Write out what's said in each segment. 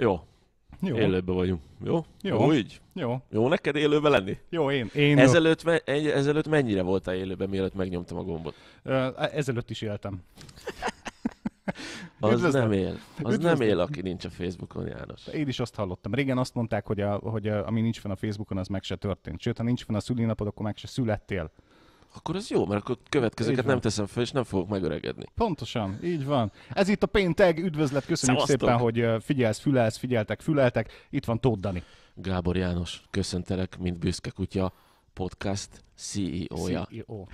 Jó. Jó. Élőben vagyunk. Jó? Jó. Jó így? Jó. Jó neked élőben lenni? Jó, én. én ezelőtt, me- ezelőtt mennyire voltál élőben, mielőtt megnyomtam a gombot? Ezelőtt is éltem. az Üdvözlöm. nem él. Az Üdvözlöm. nem él, aki nincs a Facebookon, János. Én is azt hallottam. Régen azt mondták, hogy, a, hogy a, ami nincs fenn a Facebookon, az meg se történt. Sőt, ha nincs fenn a szülinapod, akkor meg se születtél akkor az jó, mert akkor következőket nem teszem fel, és nem fogok megöregedni. Pontosan, így van. Ez itt a pénteg, üdvözlet, köszönjük Szevasztok. szépen, hogy figyelsz, fülelsz, figyeltek, füleltek. Itt van Tóth Dani. Gábor János, köszöntelek, mint büszke kutya podcast CEO-ja. CEO.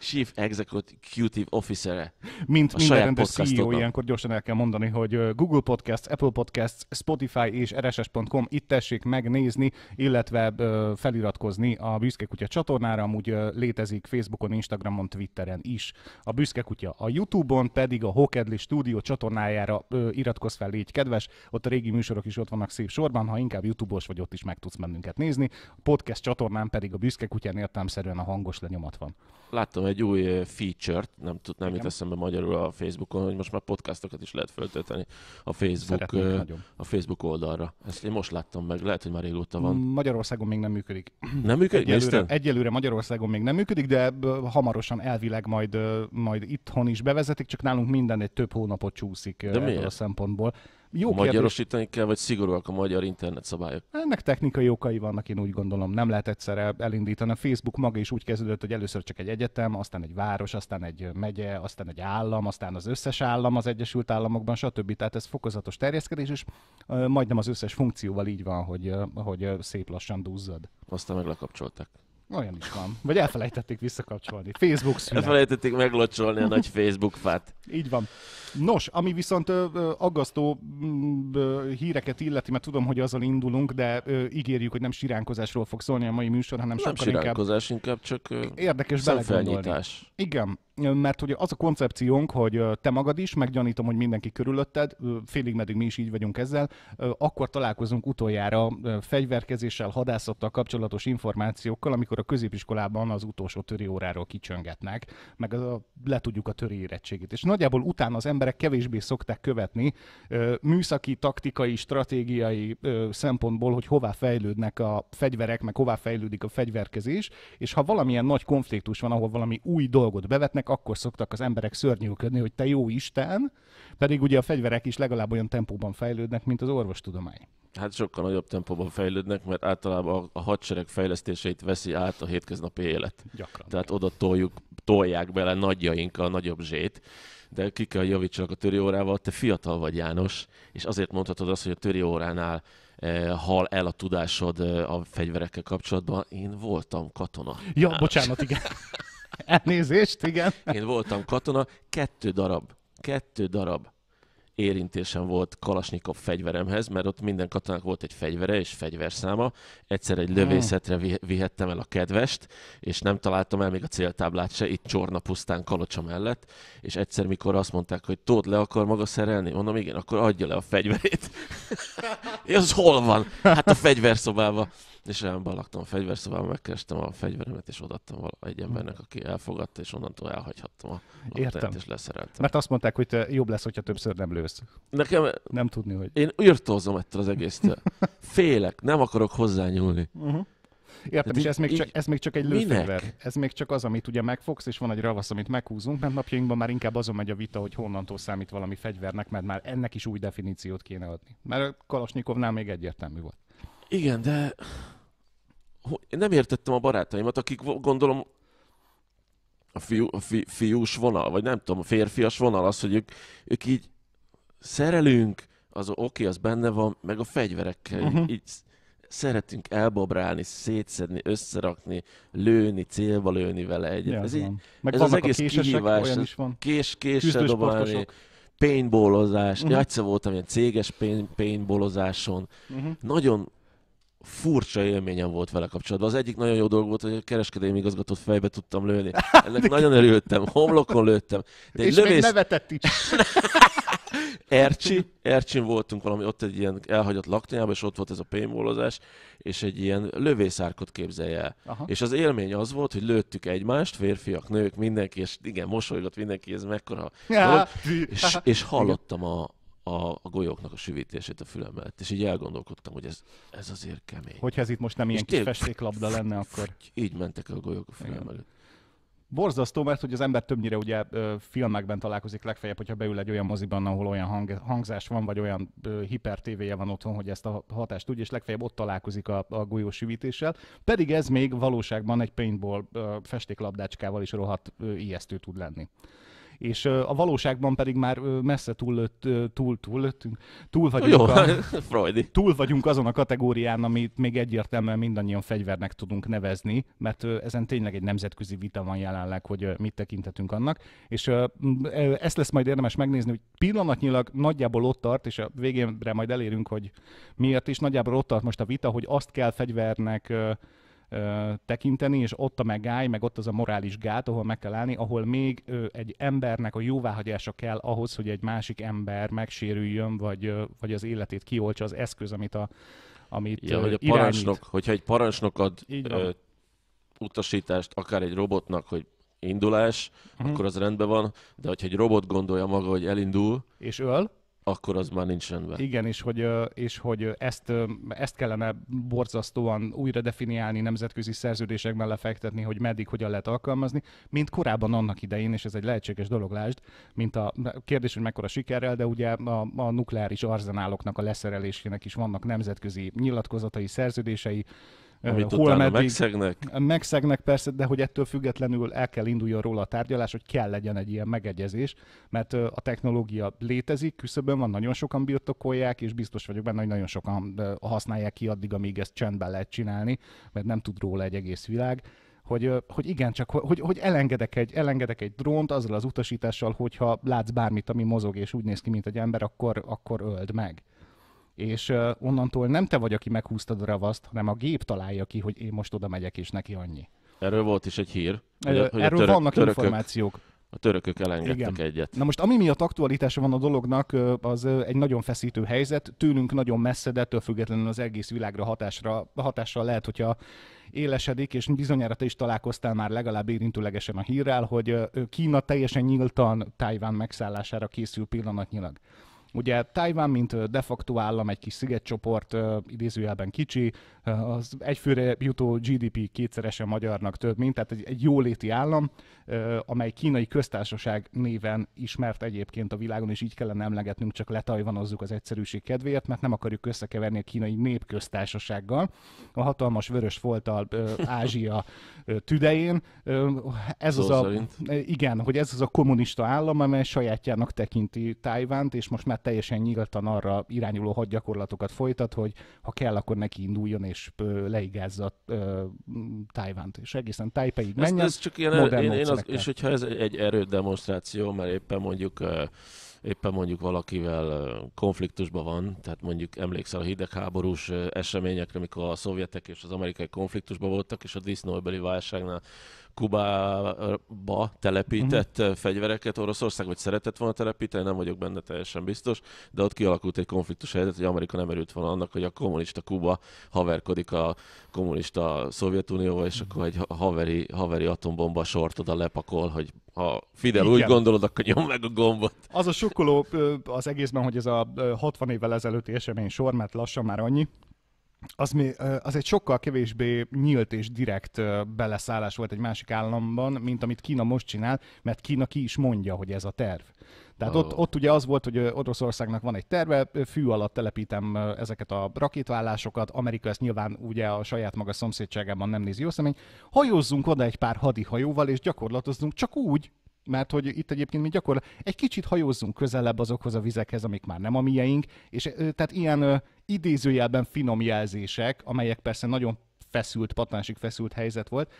Chief Executive Officer-e. Mint a minden rendes CEO, ilyenkor gyorsan el kell mondani, hogy Google Podcasts, Apple Podcasts, Spotify és rss.com itt tessék megnézni, illetve feliratkozni a Büszke Kutya csatornára, amúgy létezik Facebookon, Instagramon, Twitteren is. A Büszke Kutya a Youtube-on, pedig a Hokedli Studio csatornájára iratkozz fel, légy kedves, ott a régi műsorok is ott vannak szép sorban, ha inkább YouTube-os vagy ott is meg tudsz bennünket nézni. A podcast csatornán pedig a Büszke Kutyán értelmszerűen a hangos lenyomat van láttam egy új feature-t, nem, tud, nem jut eszembe magyarul a Facebookon, hogy most már podcastokat is lehet föltölteni a Facebook, uh, a Facebook oldalra. Ezt én most láttam meg, lehet, hogy már régóta van. Magyarországon még nem működik. Nem működik? Egyelőre, egyelőre Magyarországon még nem működik, de hamarosan elvileg majd, majd itthon is bevezetik, csak nálunk minden egy több hónapot csúszik de ebből miért? a szempontból. Jó Magyarosítani kérdés. kell, vagy szigorúak a magyar internet szabályok? Hát Ennek technikai okai vannak, én úgy gondolom. Nem lehet egyszerre elindítani. A Facebook maga is úgy kezdődött, hogy először csak egy egyetem, aztán egy város, aztán egy megye, aztán egy állam, aztán az összes állam az Egyesült Államokban, stb. Tehát ez fokozatos terjeszkedés, és majdnem az összes funkcióval így van, hogy, hogy szép lassan duzzad. Aztán meg lekapcsolták. Olyan is van. Vagy elfelejtették visszakapcsolni. Facebook szület. Elfelejtették meglocsolni a nagy Facebook fát. Így van. Nos, ami viszont ö, aggasztó mm, ö, híreket illeti, mert tudom, hogy azzal indulunk, de ö, ígérjük, hogy nem siránkozásról fog szólni a mai műsor, hanem nem sokkal inkább... inkább csak ö, érdekes belegondolni. Igen, mert hogy az a koncepciónk, hogy te magad is, meggyanítom, hogy mindenki körülötted, félig meddig mi is így vagyunk ezzel, akkor találkozunk utoljára fegyverkezéssel, hadászattal kapcsolatos információkkal, amikor a középiskolában az utolsó töri óráról kicsöngetnek, meg az a, le tudjuk a töri érettségét. És nagyjából utána az emberek kevésbé szokták követni műszaki, taktikai, stratégiai szempontból, hogy hová fejlődnek a fegyverek, meg hová fejlődik a fegyverkezés, és ha valamilyen nagy konfliktus van, ahol valami új dolgot bevetnek, fegyverek akkor szoktak az emberek szörnyűködni, hogy te jó Isten, pedig ugye a fegyverek is legalább olyan tempóban fejlődnek, mint az orvostudomány. Hát sokkal nagyobb tempóban fejlődnek, mert általában a hadsereg fejlesztéseit veszi át a hétköznapi élet. Gyakran. Tehát oda toljuk, tolják bele a nagyobb zsét, de ki kell javítsanak a törőórával, te fiatal vagy János, és azért mondhatod azt, hogy a törőóránál eh, hal el a tudásod eh, a fegyverekkel kapcsolatban. Én voltam katona. Ja, János. bocsánat, igen. Elnézést, igen. Én voltam katona, kettő darab, kettő darab érintésem volt Kalasnyikov fegyveremhez, mert ott minden katonák volt egy fegyvere és fegyverszáma. Egyszer egy hm. lövészetre vi- vihettem el a kedvest, és nem találtam el még a céltáblát se, itt csorna pusztán kalocsa mellett, és egyszer, mikor azt mondták, hogy Tóth le akar maga szerelni, mondom, igen, akkor adja le a fegyverét. és az hol van? Hát a fegyverszobába. És rámban laktam a fegyverszobában, megkerestem a fegyveremet, és odaadtam egy embernek, mm. aki elfogadta, és onnantól elhagyhattam a Értem. és leszereltem. Mert azt mondták, hogy te jobb lesz, hogyha többször nem lősz. Nekem... Nem tudni, hogy... Én írtózom ettől az egésztől. Félek, nem akarok hozzányúlni. Uh-huh. Értem, és ez még, csak, ez még csak egy lőfegyver. Ez még csak az, amit ugye megfogsz, és van egy ravasz, amit meghúzunk, mert napjainkban már inkább azon megy a vita, hogy honnantól számít valami fegyvernek, mert már ennek is új definíciót kéne adni. Mert a Kalasnyikovnál még egyértelmű volt. Igen, de én nem értettem a barátaimat, akik gondolom a, fiú, a fi, fiús vonal, vagy nem tudom, a férfias vonal az, hogy ők, ők így szerelünk, az oké, okay, az benne van, meg a fegyverekkel uh-huh. így mhm. szeretünk elbabrálni, szétszedni, összerakni, lőni, célba lőni vele egyet. Ja, ez, így, meg ez az egész késesek, kihívás, olyan is van. kés, késre dobálni, paintballozás. Uh-huh. egyszer voltam ilyen céges paintballozáson. Uh-huh. Nagyon furcsa élményem volt vele kapcsolatban. Az egyik nagyon jó dolog volt, hogy a kereskedelmi igazgatót fejbe tudtam lőni. Ennek nagyon örültem, homlokon lőttem. De és lövész... még nevetett is. Ercsi, Ercsin voltunk valami, ott egy ilyen elhagyott laktanyában, és ott volt ez a pénvólozás, és egy ilyen lövészárkot képzelje el. Aha. És az élmény az volt, hogy lőttük egymást, férfiak, nők, mindenki, és igen, mosolygott mindenki, ez mekkora ja. dolog, és, és hallottam a, a, a golyóknak a süvítését a fülem mellett. És így elgondolkodtam, hogy ez, ez azért kemény. Hogyha ez itt most nem ilyen és kis festéklabda lenne, akkor... Így mentek a golyók a fülem mellett. Borzasztó, mert hogy az ember többnyire ugye ö, filmekben találkozik legfeljebb, hogyha beül egy olyan moziban, ahol olyan hang, hangzás van, vagy olyan ö, hiper tévéje van otthon, hogy ezt a hatást tudja, és legfeljebb ott találkozik a, a golyósüvítéssel. Pedig ez még valóságban egy paintball ö, festéklabdácskával is rohadt ö, ijesztő tud lenni és a valóságban pedig már messze túllött, túl, túllöttünk, túl vagyunk, Jó, a, Freudi. túl vagyunk azon a kategórián, amit még egyértelműen mindannyian fegyvernek tudunk nevezni, mert ezen tényleg egy nemzetközi vita van jelenleg, hogy mit tekintetünk annak, és ezt lesz majd érdemes megnézni, hogy pillanatnyilag nagyjából ott tart, és a végénre majd elérünk, hogy miért is nagyjából ott tart most a vita, hogy azt kell fegyvernek ö, tekinteni, és ott a megáll, meg ott az a morális gát, ahol meg kell állni, ahol még ö, egy embernek a jóváhagyása kell ahhoz, hogy egy másik ember megsérüljön, vagy, ö, vagy az életét kioltsa az eszköz, amit a amit ja, hogy a parancsnok, hogyha egy parancsnok ad ö, utasítást akár egy robotnak, hogy indulás, uh-huh. akkor az rendben van, de hogyha egy robot gondolja maga, hogy elindul, és öl, akkor az már nincs rendben. Igen, és hogy, és hogy ezt, ezt kellene borzasztóan újra definiálni, nemzetközi szerződésekben lefektetni, hogy meddig hogyan lehet alkalmazni, mint korábban annak idején, és ez egy lehetséges dolog, lásd, mint a kérdés, hogy mekkora sikerrel, de ugye a, a nukleáris arzenáloknak a leszerelésének is vannak nemzetközi nyilatkozatai, szerződései, amit hol utána meddig, megszegnek. Megszegnek persze, de hogy ettől függetlenül el kell induljon róla a tárgyalás, hogy kell legyen egy ilyen megegyezés, mert a technológia létezik, küszöbön van, nagyon sokan birtokolják, és biztos vagyok benne, hogy nagyon sokan használják ki addig, amíg ezt csendben lehet csinálni, mert nem tud róla egy egész világ hogy, hogy igen, csak hogy, hogy elengedek, egy, elengedek egy drónt azzal az utasítással, hogyha látsz bármit, ami mozog, és úgy néz ki, mint egy ember, akkor, akkor öld meg és onnantól nem te vagy, aki meghúztad a ravaszt, hanem a gép találja ki, hogy én most oda megyek, és neki annyi. Erről volt is egy hír. Hogy a, hogy Erről a török, vannak törökök, információk. A törökök elengedtek Igen. egyet. Na most, ami miatt aktualitása van a dolognak, az egy nagyon feszítő helyzet. Tőlünk nagyon messze, de ettől függetlenül az egész világra hatásra, hatással lehet, hogyha élesedik, és bizonyára te is találkoztál már legalább érintőlegesen a hírrel, hogy Kína teljesen nyíltan Tájván megszállására készül pillanatnyilag. Ugye Tajván, mint de facto állam, egy kis szigetcsoport, idézőjelben kicsi, az egyfőre jutó GDP kétszeresen magyarnak több, mint, tehát egy, egy jóléti állam, amely kínai köztársaság néven ismert egyébként a világon, és így kellene emlegetnünk, csak letajvanozzuk az egyszerűség kedvéért, mert nem akarjuk összekeverni a kínai népköztársasággal. A hatalmas vörös foltal Ázsia tüdején. Ez az a, igen, hogy ez az a kommunista állam, amely sajátjának tekinti Tájvánt, és most már teljesen nyíltan arra irányuló hadgyakorlatokat folytat, hogy ha kell, akkor neki induljon és leigázza Tájvánt. És egészen Tájpeig menjen. Ez, ez csak ilyen, én, én az, és hogyha ez egy, erődemonstráció, mert éppen mondjuk éppen mondjuk valakivel konfliktusban van, tehát mondjuk emlékszel a hidegháborús eseményekre, mikor a szovjetek és az amerikai konfliktusban voltak, és a disznóbeli válságnál Kubába telepített uh-huh. fegyvereket Oroszország, vagy szeretett volna telepíteni, nem vagyok benne teljesen biztos, de ott kialakult egy konfliktus helyzet, hogy Amerika nem erült volna annak, hogy a kommunista Kuba haverkodik a kommunista Szovjetunióval, és uh-huh. akkor egy haveri, haveri atombomba sort oda lepakol, hogy ha Fidel Igen. úgy gondolod, akkor nyom meg a gombot. Az a sokkoló az egészben, hogy ez a 60 évvel ezelőtti esemény sor, mert lassan már annyi, az, mi, az egy sokkal kevésbé nyílt és direkt beleszállás volt egy másik államban, mint amit Kína most csinál, mert Kína ki is mondja, hogy ez a terv. Tehát oh. ott, ott ugye az volt, hogy Oroszországnak van egy terve, fű alatt telepítem ezeket a rakétvállásokat, Amerika ezt nyilván ugye a saját maga szomszédságában nem nézi jó személy, hajózzunk oda egy pár hadihajóval, és gyakorlatozzunk csak úgy, mert hogy itt egyébként mi gyakorlat, egy kicsit hajózzunk közelebb azokhoz a vizekhez, amik már nem a mieink, és tehát ilyen idézőjelben finom jelzések, amelyek persze nagyon feszült, patásig feszült helyzet volt,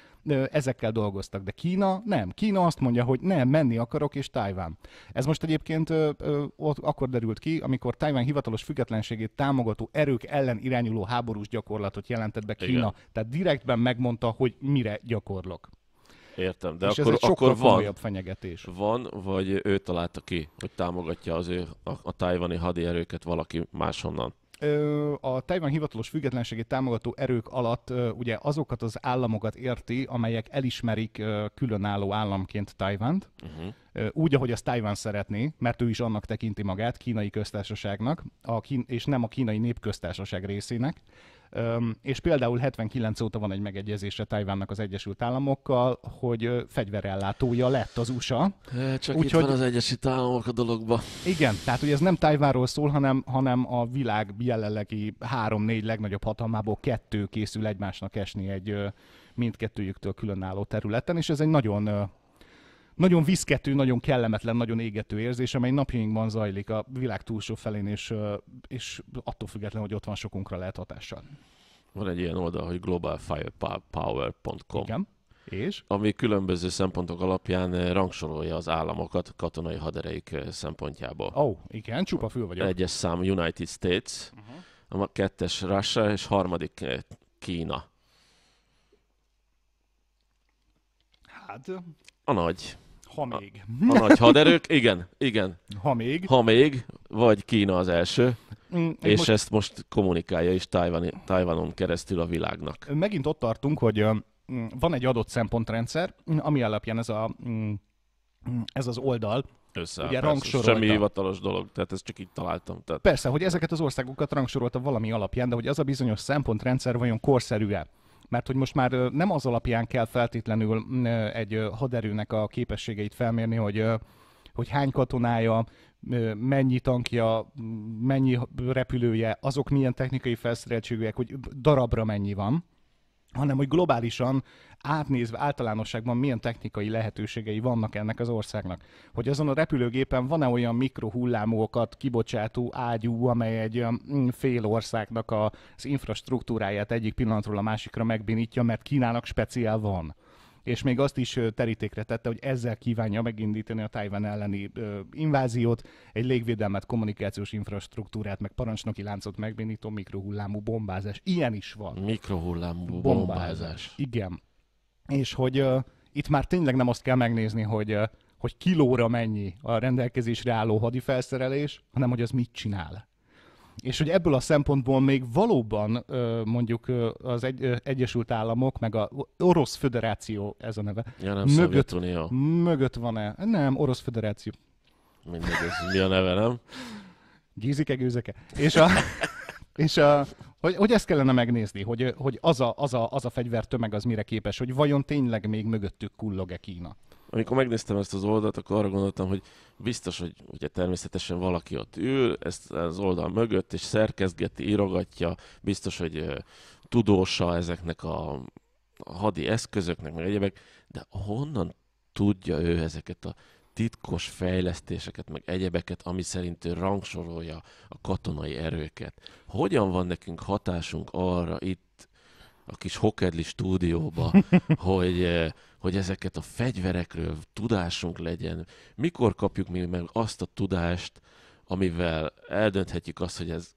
ezekkel dolgoztak. De Kína nem. Kína azt mondja, hogy nem, menni akarok, és Tájván. Ez most egyébként ott akkor derült ki, amikor Tájván hivatalos függetlenségét támogató erők ellen irányuló háborús gyakorlatot jelentett be Kína. Igen. Tehát direktben megmondta, hogy mire gyakorlok. Értem, de és akkor, ez egy akkor van, fenyegetés. Van, vagy ő találta ki, hogy támogatja az ő, a, a tájvani hadierőket valaki máshonnan? a Tajvan hivatalos függetlenségét támogató erők alatt ugye azokat az államokat érti, amelyek elismerik különálló államként Tajvant, uh-huh. úgy, ahogy azt Tajvan szeretné, mert ő is annak tekinti magát, kínai köztársaságnak, a kín- és nem a kínai népköztársaság részének és például 79 óta van egy megegyezése Tajvánnak az Egyesült Államokkal, hogy fegyverellátója lett az USA. Csak Úgy, itt hogy... van az Egyesült Államok a dologba. Igen, tehát ugye ez nem Tajvánról szól, hanem, hanem a világ jelenlegi három-négy legnagyobb hatalmából kettő készül egymásnak esni egy mindkettőjüktől különálló területen, és ez egy nagyon nagyon viszkető, nagyon kellemetlen, nagyon égető érzés, amely napjainkban zajlik a világ túlsó felén, és, és attól függetlenül, hogy ott van sokunkra lehet hatással. Van egy ilyen oldal, hogy globalfirepower.com. Igen. És? Ami különböző szempontok alapján eh, rangsorolja az államokat katonai hadereik eh, szempontjából. Ó, oh, igen, csupa fül vagyok. Egyes szám United States, uh-huh. a kettes Russia, és harmadik eh, Kína. Hát... A nagy. Ha még. A, a nagy haderők, igen, igen. Ha még. Ha még, vagy Kína az első. Mm, és most... ezt most kommunikálja is Tajvan, Tajvanon keresztül a világnak. Megint ott tartunk, hogy mm, van egy adott szempontrendszer, mm, ami alapján ez, a, mm, ez az oldal összeáll. Ugye persze, Semmi hivatalos dolog, tehát ezt csak így találtam. Tehát... Persze, hogy ezeket az országokat rangsorolta valami alapján, de hogy az a bizonyos szempontrendszer vajon korszerű-e? mert hogy most már nem az alapján kell feltétlenül mm, egy haderőnek a képességeit felmérni, hogy hogy hány katonája, mennyi tankja, mennyi repülője, azok milyen technikai felszereltségűek, hogy darabra mennyi van, hanem hogy globálisan átnézve általánosságban milyen technikai lehetőségei vannak ennek az országnak. Hogy azon a repülőgépen van-e olyan mikrohullámokat kibocsátó ágyú, amely egy um, fél országnak az infrastruktúráját egyik pillanatról a másikra megbénítja, mert Kínának speciál van és még azt is terítékre tette, hogy ezzel kívánja megindítani a Tajvan elleni inváziót, egy légvédelmet, kommunikációs infrastruktúrát, meg parancsnoki láncot megbénító mikrohullámú bombázás. Ilyen is van. Mikrohullámú bombázás. bombázás. Igen. És hogy uh, itt már tényleg nem azt kell megnézni, hogy uh, hogy kilóra mennyi a rendelkezésre álló hadifelszerelés, hanem hogy az mit csinál. És hogy ebből a szempontból még valóban mondjuk az egy, Egyesült Államok, meg a Orosz Föderáció, ez a neve. Ja, nem mögött, mögött van-e? Nem, Orosz Föderáció. Mindegy, ez mi a neve, nem? Gízike, gőzeke. És a... És a, hogy, hogy ezt kellene megnézni, hogy, hogy az, a, az, a, az a fegyvertömeg az mire képes, hogy vajon tényleg még mögöttük kullog-e Kína? amikor megnéztem ezt az oldalt, akkor arra gondoltam, hogy biztos, hogy ugye természetesen valaki ott ül, ezt az oldal mögött, és szerkezgeti, írogatja, biztos, hogy tudósa ezeknek a hadi eszközöknek, meg egyebek, de honnan tudja ő ezeket a titkos fejlesztéseket, meg egyebeket, ami szerint ő rangsorolja a katonai erőket. Hogyan van nekünk hatásunk arra itt a kis hokedli stúdióba, hogy, eh, hogy ezeket a fegyverekről tudásunk legyen. Mikor kapjuk mi meg azt a tudást, amivel eldönthetjük azt, hogy ez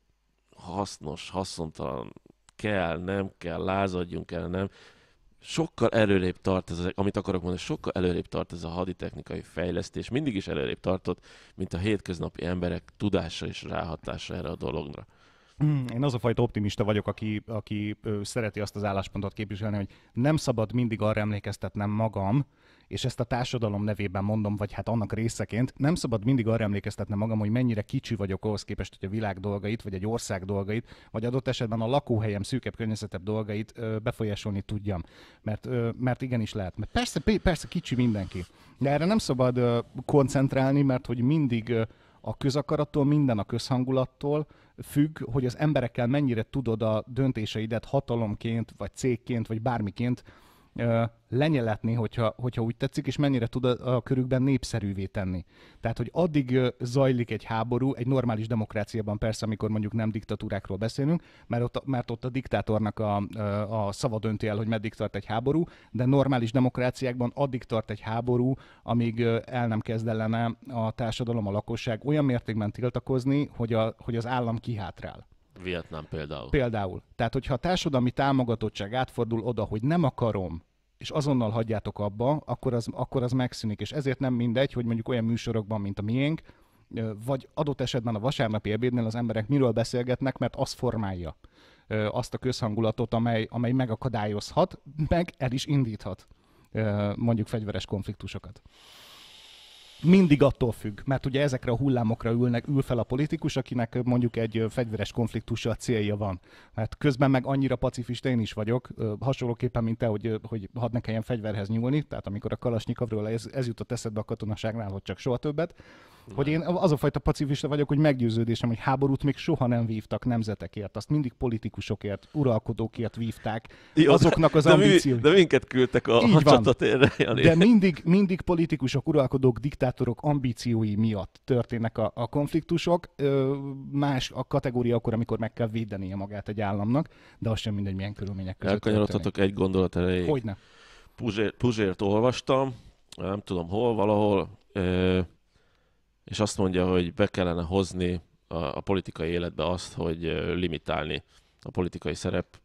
hasznos, haszontalan, kell, nem kell, lázadjunk el, nem. Sokkal előrébb tart ez, amit akarok mondani, sokkal előrébb tart ez a haditechnikai fejlesztés, mindig is előrébb tartott, mint a hétköznapi emberek tudása és ráhatása erre a dologra. Mm, én az a fajta optimista vagyok, aki, aki szereti azt az álláspontot képviselni, hogy nem szabad mindig arra emlékeztetnem magam, és ezt a társadalom nevében mondom, vagy hát annak részeként, nem szabad mindig arra emlékeztetnem magam, hogy mennyire kicsi vagyok ahhoz képest, hogy a világ dolgait, vagy egy ország dolgait, vagy adott esetben a lakóhelyem szűkebb, környezetebb dolgait ö, befolyásolni tudjam. Mert, ö, mert igenis lehet. Mert persze, persze kicsi mindenki. De erre nem szabad ö, koncentrálni, mert hogy mindig ö, a közakarattól, minden a közhangulattól, függ, hogy az emberekkel mennyire tudod a döntéseidet hatalomként, vagy cégként, vagy bármiként lenyeletni, hogyha, hogyha úgy tetszik, és mennyire tud a, a körükben népszerűvé tenni. Tehát, hogy addig zajlik egy háború, egy normális demokráciában persze, amikor mondjuk nem diktatúrákról beszélünk, mert ott, mert ott a diktátornak a, a szava dönti el, hogy meddig tart egy háború, de normális demokráciákban addig tart egy háború, amíg el nem kezd ellene a társadalom, a lakosság olyan mértékben tiltakozni, hogy, a, hogy az állam kihátrál. Vietnám például. Például. Tehát, hogyha a társadalmi támogatottság átfordul oda, hogy nem akarom, és azonnal hagyjátok abba, akkor az, akkor az megszűnik. És ezért nem mindegy, hogy mondjuk olyan műsorokban, mint a miénk, vagy adott esetben a vasárnapi ebédnél az emberek miről beszélgetnek, mert az formálja azt a közhangulatot, amely, amely megakadályozhat, meg el is indíthat mondjuk fegyveres konfliktusokat mindig attól függ, mert ugye ezekre a hullámokra ülnek, ül fel a politikus, akinek mondjuk egy fegyveres konfliktusa a célja van. Mert közben meg annyira pacifista én is vagyok, hasonlóképpen, mint te, hogy, hogy hadd ne kelljen fegyverhez nyúlni, tehát amikor a Kalasnyikavról ez, ez jutott eszedbe a katonaságnál, hogy csak soha többet, hogy én az a fajta pacifista vagyok, hogy meggyőződésem, hogy háborút még soha nem vívtak nemzetekért, azt mindig politikusokért, uralkodókért vívták. Jó, azoknak az ambíció. De, mi, de minket küldtek a Így van. csatatérre. Jani. De mindig, mindig politikusok, uralkodók, diktátorok ambíciói miatt történnek a, a konfliktusok. Ö, más a kategória akkor, amikor meg kell védenie magát egy államnak, de az sem mindegy, milyen körülmények között. Elkanyarodhatok egy gondolat erejéig. Hogyne. Puzsért, Puzsért olvastam, nem tudom hol, valahol. Ö, és azt mondja, hogy be kellene hozni a, a politikai életbe azt, hogy limitálni a politikai szerep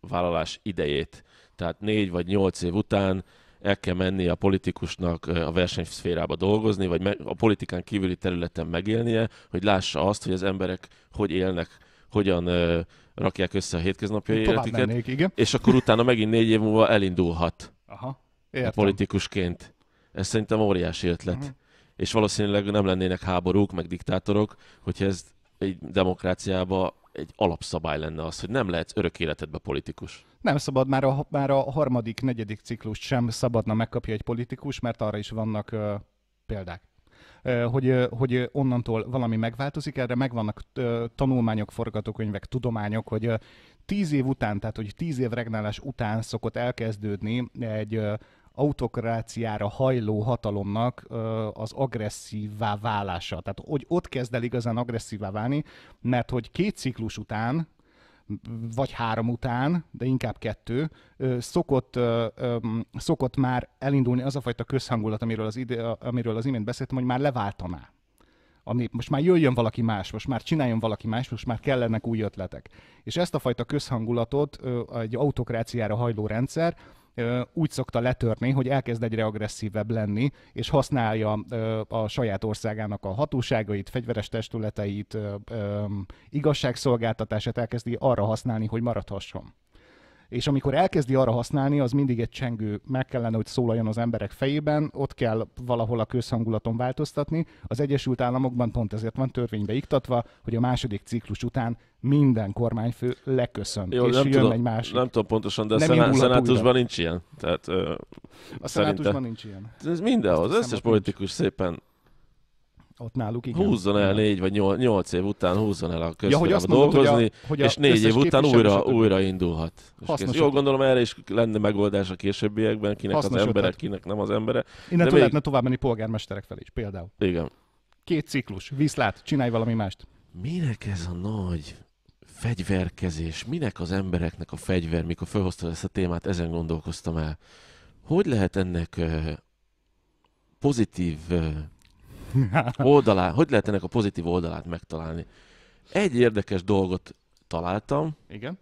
vállalás idejét. Tehát négy vagy nyolc év után el kell menni a politikusnak a versenyszférába dolgozni, vagy a politikán kívüli területen megélnie, hogy lássa azt, hogy az emberek hogy élnek, hogyan rakják össze a hétköznapjai életüket, mennék, igen. és akkor utána megint négy év múlva elindulhat Aha, értem. politikusként. Ez szerintem óriási ötlet. Uh-huh és valószínűleg nem lennének háborúk, meg diktátorok, hogyha ez egy demokráciába egy alapszabály lenne az, hogy nem lehetsz örök életedbe politikus. Nem szabad, már a, már a harmadik, negyedik ciklust sem szabadna megkapja egy politikus, mert arra is vannak ö, példák hogy, hogy onnantól valami megváltozik, erre megvannak tanulmányok, forgatókönyvek, tudományok, hogy tíz év után, tehát hogy tíz év regnálás után szokott elkezdődni egy autokráciára hajló hatalomnak az agresszívvá válása. Tehát hogy ott kezd el igazán agresszívvá válni, mert hogy két ciklus után, vagy három után, de inkább kettő, szokott, szokott már elindulni az a fajta közhangulat, amiről az, ide, amiről az imént beszéltem, hogy már leváltaná a nép most már jöjjön valaki más, most már csináljon valaki más, most már kellenek új ötletek. És ezt a fajta közhangulatot egy autokráciára hajló rendszer úgy szokta letörni, hogy elkezd egyre agresszívebb lenni, és használja a saját országának a hatóságait, fegyveres testületeit, igazságszolgáltatását elkezdi arra használni, hogy maradhasson és amikor elkezdi arra használni, az mindig egy csengő, meg kellene, hogy szólaljon az emberek fejében, ott kell valahol a közhangulaton változtatni. Az Egyesült Államokban pont ezért van törvénybe iktatva, hogy a második ciklus után minden kormányfő leköszön, Jó, és nem jön tudom, egy másik. Nem tudom pontosan, de nem szená- szenátusban újra. nincs ilyen. Tehát, ö, a szenátusban nincs ilyen. Ez mindenhoz, az összes politikus nincs. szépen ott náluk, igen. Húzzon el négy vagy nyolc, nyolc év után, húzzon el a ja, hogy azt mondod, dolgozni, hogy a, hogy a és négy év után újra, újra indulhat. És jól gondolom erre is lenne megoldás a későbbiekben, kinek hasznos az embere, ötlet. kinek nem az embere. Innen még... lehetne tovább menni polgármesterek felé is például. Igen. Két ciklus, viszlát, csinálj valami mást. Minek ez a nagy fegyverkezés, minek az embereknek a fegyver, mikor felhoztad ezt a témát, ezen gondolkoztam el. Hogy lehet ennek eh, pozitív eh, Oldalát. hogy lehet ennek a pozitív oldalát megtalálni? Egy érdekes dolgot találtam. Igen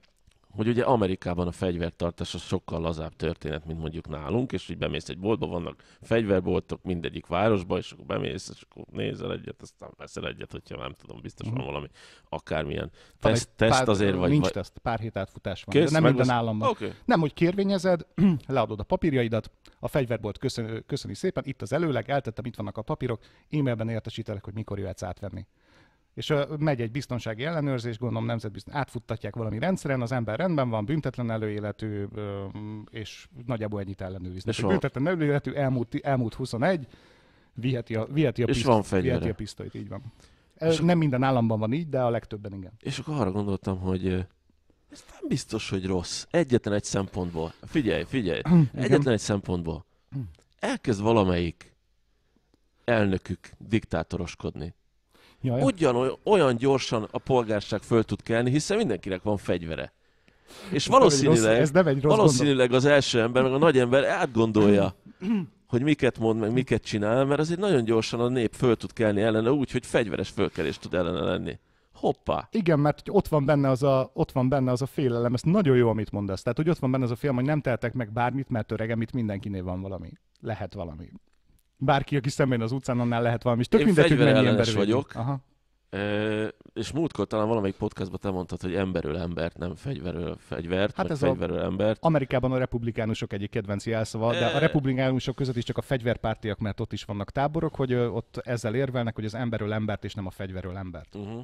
hogy ugye Amerikában a fegyvertartás az sokkal lazább történet, mint mondjuk nálunk, és hogy bemész egy boltba, vannak fegyverboltok mindegyik városba, és akkor bemész, és akkor nézel egyet, aztán veszel egyet, hogyha nem tudom, biztos van mhm. valami akármilyen teszt, pár, teszt azért, vagy... Nincs vagy... teszt, pár hét átfutás van, Kész, nem minden az... államban. Okay. Nem, hogy kérvényezed, leadod a papírjaidat, a fegyverbolt köszön, köszöni szépen, itt az előleg, eltettem, itt vannak a papírok, e-mailben értesítelek, hogy mikor jöhetsz átvenni és megy egy biztonsági ellenőrzés, gondolom nemzetbiztonság, átfuttatják valami rendszeren, az ember rendben van, büntetlen előéletű, és nagyjából ennyit ellenőriznek. a Büntetlen előéletű, elmúlt, elmúlt 21, viheti a, viheti a, és piszt, van viheti a pisztolyt, így van. És nem minden államban van így, de a legtöbben igen. És akkor arra gondoltam, hogy ez nem biztos, hogy rossz. Egyetlen egy szempontból. Figyelj, figyelj. Egyetlen egy szempontból. Elkezd valamelyik elnökük diktátoroskodni. Jaj. Ugyan, olyan gyorsan a polgárság föl tud kelni, hiszen mindenkinek van fegyvere. És valószínűleg, ez rossz valószínűleg az első ember, meg a nagy ember átgondolja, hogy miket mond, meg miket csinál, mert azért nagyon gyorsan a nép föl tud kelni ellene úgy, hogy fegyveres fölkelés tud ellene lenni. Hoppá! Igen, mert hogy ott, van benne az a, ott van benne az a félelem, ez nagyon jó, amit mondasz. Tehát, hogy ott van benne az a félelem, hogy nem teltek meg bármit, mert öregem, itt mindenkinél van valami. Lehet valami bárki, aki szemben az utcán, annál lehet valami. tök Én mindegy, hogy mennyi ember vagyok. Aha. E, és múltkor talán valamelyik podcastban te mondtad, hogy emberül embert, nem fegyverül fegyvert, hát ez fegyverül a... embert. Amerikában a republikánusok egyik kedvenc jelszava, e... de a republikánusok között is csak a fegyverpártiak, mert ott is vannak táborok, hogy ott ezzel érvelnek, hogy az emberül embert és nem a fegyverül embert. Uh-huh.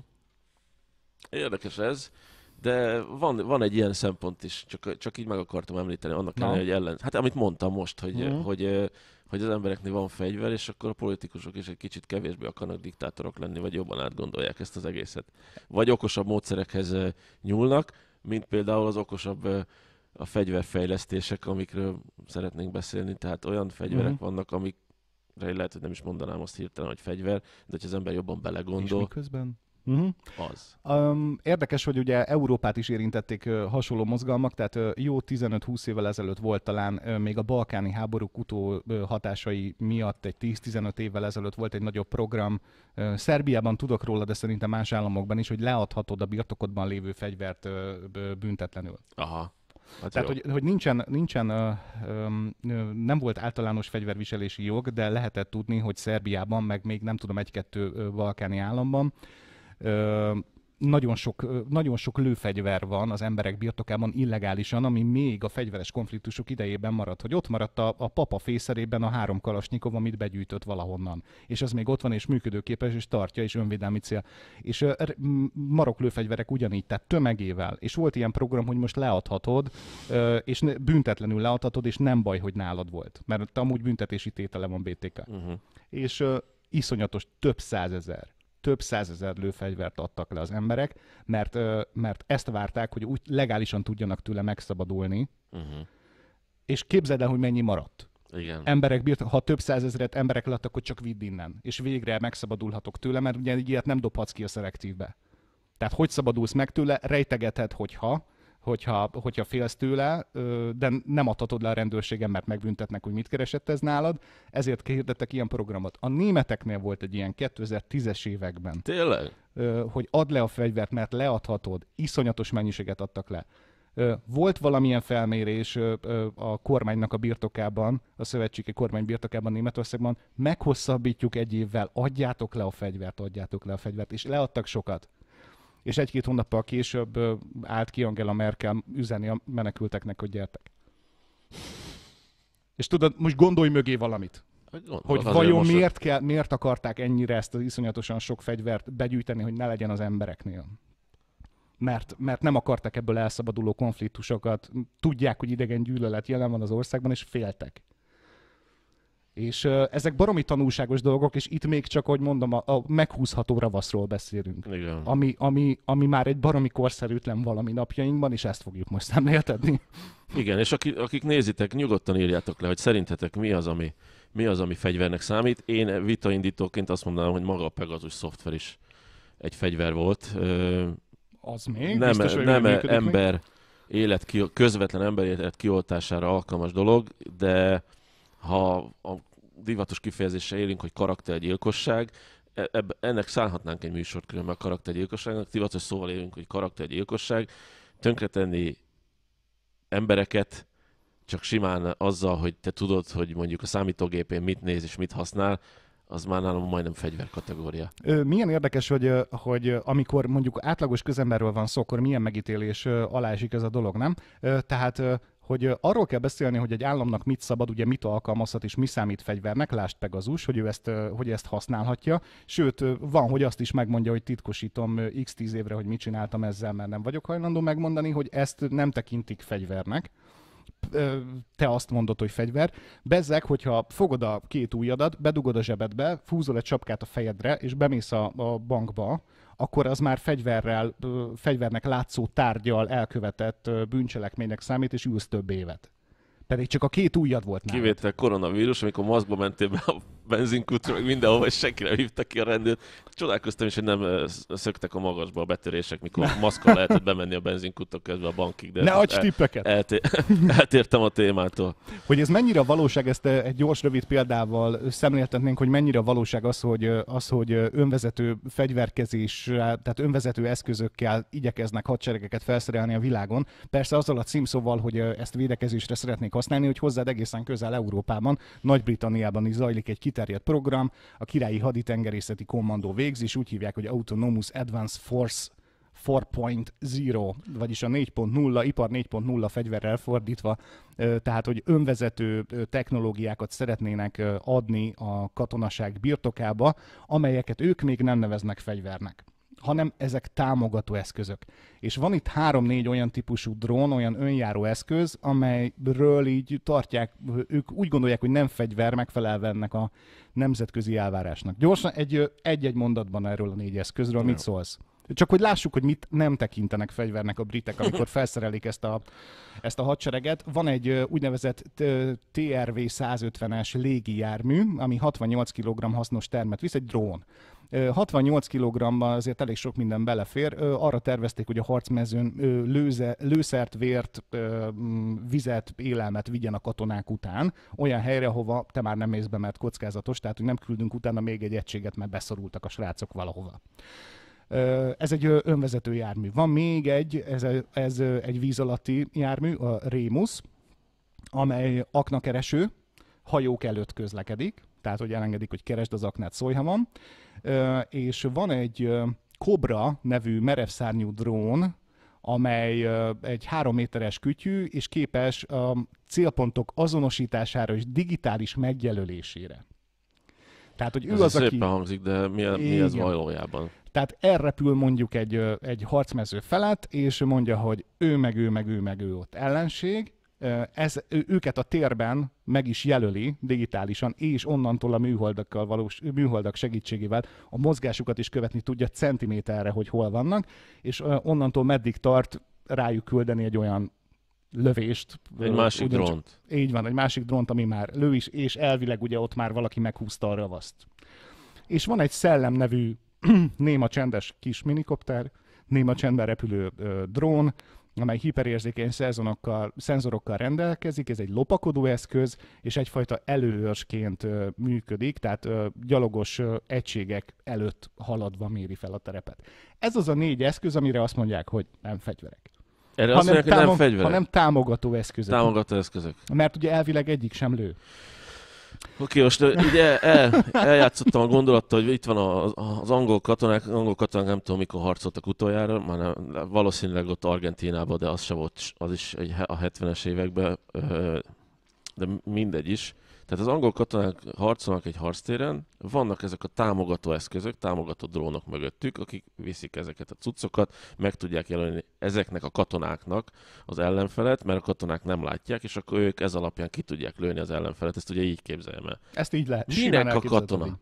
Érdekes ez. De van, van egy ilyen szempont is, csak, csak így meg akartam említeni, annak ellenére, hogy ellen... Hát amit mondtam most, hogy, uh-huh. hogy hogy az embereknél van fegyver, és akkor a politikusok is egy kicsit kevésbé akarnak diktátorok lenni, vagy jobban átgondolják ezt az egészet. Vagy okosabb módszerekhez nyúlnak, mint például az okosabb a fegyverfejlesztések, amikről szeretnénk beszélni. Tehát olyan fegyverek mm-hmm. vannak, amikre lehet, hogy nem is mondanám azt hirtelen, hogy fegyver, de ha az ember jobban belegondol. És miközben? Uh-huh. Az. Um, érdekes, hogy ugye Európát is érintették uh, hasonló mozgalmak, tehát uh, jó 15-20 évvel ezelőtt volt talán uh, még a balkáni háborúk utó uh, hatásai miatt egy 10-15 évvel ezelőtt volt egy nagyobb program. Uh, Szerbiában tudok róla, de szerintem más államokban is, hogy leadhatod a birtokodban lévő fegyvert uh, büntetlenül. Aha. Hát Tehát, hogy, hogy nincsen, nincsen ö, ö, nem volt általános fegyverviselési jog, de lehetett tudni, hogy Szerbiában, meg még nem tudom, egy-kettő balkáni államban nagyon sok, nagyon sok lőfegyver van az emberek birtokában illegálisan, ami még a fegyveres konfliktusok idejében maradt, hogy ott maradt a, a papa fészerében a három kalasnyikov, amit begyűjtött valahonnan. És az még ott van, és működőképes, és tartja, és önvédelmi cél. És marok lőfegyverek ugyanígy, tehát tömegével. És volt ilyen program, hogy most leadhatod, és büntetlenül leadhatod, és nem baj, hogy nálad volt. Mert amúgy büntetési tétele van BTK. Uh-huh. Mhm. És iszonyatos több százezer több százezer lőfegyvert adtak le az emberek, mert, mert ezt várták, hogy úgy legálisan tudjanak tőle megszabadulni, uh-huh. és képzeld el, hogy mennyi maradt. Igen. Emberek bírt, ha több százezeret emberek lett, akkor csak vidd innen. És végre megszabadulhatok tőle, mert ugye ilyet nem dobhatsz ki a szelektívbe. Tehát hogy szabadulsz meg tőle, rejtegeted, hogyha, hogyha, hogyha félsz tőle, de nem adhatod le a rendőrségen, mert megbüntetnek, hogy mit keresett ez nálad, ezért kérdettek ilyen programot. A németeknél volt egy ilyen 2010-es években. Tényleg? Hogy add le a fegyvert, mert leadhatod. Iszonyatos mennyiséget adtak le. Volt valamilyen felmérés a kormánynak a birtokában, a szövetségi kormány birtokában Németországban, meghosszabbítjuk egy évvel, adjátok le a fegyvert, adjátok le a fegyvert, és leadtak sokat és egy-két hónappal később állt ki Angela Merkel üzeni a menekülteknek, hogy gyertek. És tudod, most gondolj mögé valamit. hogy vajon miért, kell, miért akarták ennyire ezt az iszonyatosan sok fegyvert begyűjteni, hogy ne legyen az embereknél? Mert, mert nem akartak ebből elszabaduló konfliktusokat, tudják, hogy idegen gyűlölet jelen van az országban, és féltek. És ezek baromi tanulságos dolgok, és itt még csak, hogy mondom, a, a meghúzható ravaszról beszélünk. Igen. Ami, ami, ami már egy baromi korszerűtlen valami napjainkban, és ezt fogjuk most szemléltetni. Igen, és akik, akik nézitek, nyugodtan írjátok le, hogy szerintetek mi az, ami, mi az, ami fegyvernek számít. Én vitaindítóként azt mondanám, hogy maga a Pegasus szoftver is egy fegyver volt. Az még? Nem, Biztos, nem ember még? élet, közvetlen ember élet kioltására alkalmas dolog, de ha a divatos kifejezése élünk, hogy karaktergyilkosság. Ebb, ennek szállhatnánk egy műsort különben a karaktergyilkosságnak. Divatos szóval élünk, hogy karaktergyilkosság. Tönkretenni embereket csak simán azzal, hogy te tudod, hogy mondjuk a számítógépén mit néz és mit használ, az már nálam majdnem fegyver kategória. Milyen érdekes, hogy, hogy amikor mondjuk átlagos közemberről van szó, akkor milyen megítélés alá esik ez a dolog, nem? Tehát hogy arról kell beszélni, hogy egy államnak mit szabad, ugye mit alkalmazhat és mi számít fegyvernek, lást Pegazus, hogy ő ezt, hogy ezt használhatja. Sőt, van, hogy azt is megmondja, hogy titkosítom x tíz évre, hogy mit csináltam ezzel, mert nem vagyok hajlandó megmondani, hogy ezt nem tekintik fegyvernek te azt mondod, hogy fegyver. Bezzek, hogyha fogod a két ujjadat, bedugod a zsebedbe, fúzol egy csapkát a fejedre, és bemész a, a bankba, akkor az már fegyverrel, fegyvernek látszó tárgyal elkövetett bűncselekménynek számít, és ülsz több évet. Pedig csak a két ujjad volt nálad. Kivétel koronavírus, amikor maszkba mentél be a benzinkutra, meg mindenhol, és senki nem hívta ki a rendőrt. Csodálkoztam is, hogy nem szöktek a magasba a betörések, mikor maszkal lehetett bemenni a benzinkutok közben a bankig. De ne hát adj el, tippeket! Elté- eltértem a témától. Hogy ez mennyire valóság, ezt egy gyors, rövid példával szemléltetnénk, hogy mennyire valóság az, hogy, az, hogy önvezető fegyverkezés, tehát önvezető eszközökkel igyekeznek hadseregeket felszerelni a világon. Persze azzal a címszóval, hogy ezt védekezésre szeretnék használni, hogy hozzád egészen közel Európában, Nagy-Britanniában is zajlik egy kit kiterjedt program, a Királyi Haditengerészeti Kommandó végzi, és úgy hívják, hogy Autonomous Advanced Force 4.0, vagyis a 4.0, ipar 4.0 fegyverrel fordítva, tehát hogy önvezető technológiákat szeretnének adni a katonaság birtokába, amelyeket ők még nem neveznek fegyvernek hanem ezek támogató eszközök. És van itt három-négy olyan típusú drón, olyan önjáró eszköz, amelyről így tartják, ők úgy gondolják, hogy nem fegyver, megfelelve ennek a nemzetközi elvárásnak. Gyorsan egy-egy mondatban erről a négy eszközről, mit szólsz? Csak hogy lássuk, hogy mit nem tekintenek fegyvernek a britek, amikor felszerelik ezt a, ezt a hadsereget. Van egy úgynevezett TRV 150-es légijármű, ami 68 kg hasznos termet visz, egy drón. 68 kg azért elég sok minden belefér. Arra tervezték, hogy a harcmezőn lőze, lőszert, vért, vizet, élelmet vigyen a katonák után, olyan helyre, hova te már nem mész be, mert kockázatos, tehát hogy nem küldünk utána még egy egységet, mert beszorultak a srácok valahova. Ez egy önvezető jármű. Van még egy, ez, ez egy víz alatti jármű, a Rémus, amely aknakereső, hajók előtt közlekedik, tehát hogy elengedik, hogy keresd az aknát, ha van és van egy Cobra nevű merevszárnyú drón, amely egy három méteres kütyű, és képes a célpontok azonosítására és digitális megjelölésére. Tehát, hogy ő ez az, szépen aki... hangzik, de mi, a, mi ez valójában? Tehát elrepül mondjuk egy, egy harcmező felett, és mondja, hogy ő meg ő meg ő meg ő ott ellenség, ez, őket a térben meg is jelöli digitálisan, és onnantól a műholdakkal valós, műholdak segítségével a mozgásukat is követni tudja centiméterre, hogy hol vannak, és onnantól meddig tart rájuk küldeni egy olyan lövést. Egy másik ugyancsak, drónt. Így van, egy másik drónt, ami már lő is, és elvileg ugye ott már valaki meghúzta a ravaszt. És van egy Szellem nevű néma csendes kis minikopter, néma csendben repülő ö, drón, amely hiperérzékeny szenzorokkal rendelkezik, ez egy lopakodó eszköz, és egyfajta előőrsként működik, tehát gyalogos egységek előtt haladva méri fel a terepet. Ez az a négy eszköz, amire azt mondják, hogy nem fegyverek. Erre hanem azt mondják, támog- hogy nem fegyverek. Hanem támogató eszközök. Támogató eszközök. Mert ugye elvileg egyik sem lő. Oké, most ugye el, eljátszottam a gondolattal, hogy itt van az, az angol katonák, angol katonák nem tudom mikor harcoltak utoljára, már nem, valószínűleg ott Argentínában, de az se volt, az is egy, a 70-es években, de mindegy is. Tehát az angol katonák harcolnak egy harctéren, vannak ezek a támogató eszközök, támogató drónok mögöttük, akik viszik ezeket a cuccokat, meg tudják jelölni ezeknek a katonáknak az ellenfelet, mert a katonák nem látják, és akkor ők ez alapján ki tudják lőni az ellenfelet. Ezt ugye így képzeljem el. Ezt így lehet. Minek a katona? Így.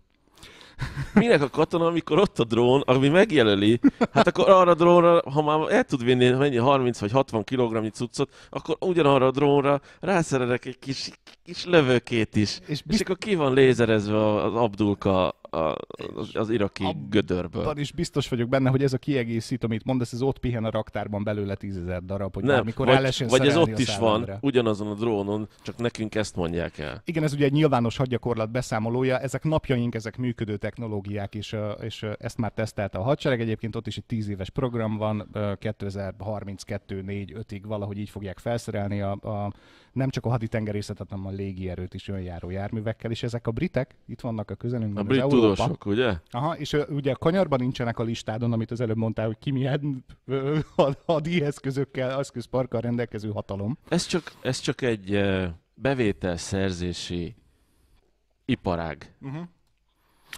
Minek a katona, amikor ott a drón, ami megjelöli, hát akkor arra a drónra, ha már el tud vinni mennyi 30 vagy 60 kg cuccot, akkor ugyanarra a drónra rászerelek egy kis, kis lövőkét is. És, bizt... és akkor ki van lézerezve az Abdulka a, az, az iraki Abban gödörből. Abban is biztos vagyok benne, hogy ez a kiegészítő, amit mondasz, ez ott pihen a raktárban belőle tízezer darab, hogy Nem, amikor vagy, vagy ez ott is van, ugyanazon a drónon, csak nekünk ezt mondják el. Igen, ez ugye egy nyilvános hadgyakorlat beszámolója, ezek napjaink, ezek működő technológiák, és, és ezt már tesztelte a hadsereg, egyébként ott is egy tíz éves program van, 2032 4 5 ig valahogy így fogják felszerelni a, a nem csak a haditengerészetet, hanem a légierőt is önjáró járművekkel, és ezek a britek itt vannak a közelünkben. A brit tudósok, ugye? Aha, és ugye a kanyarban nincsenek a listádon, amit az előbb mondtál, hogy ki milyen hadi eszközökkel, eszközparkkal rendelkező hatalom. Ez csak, ez csak egy bevételszerzési iparág. Uh-huh.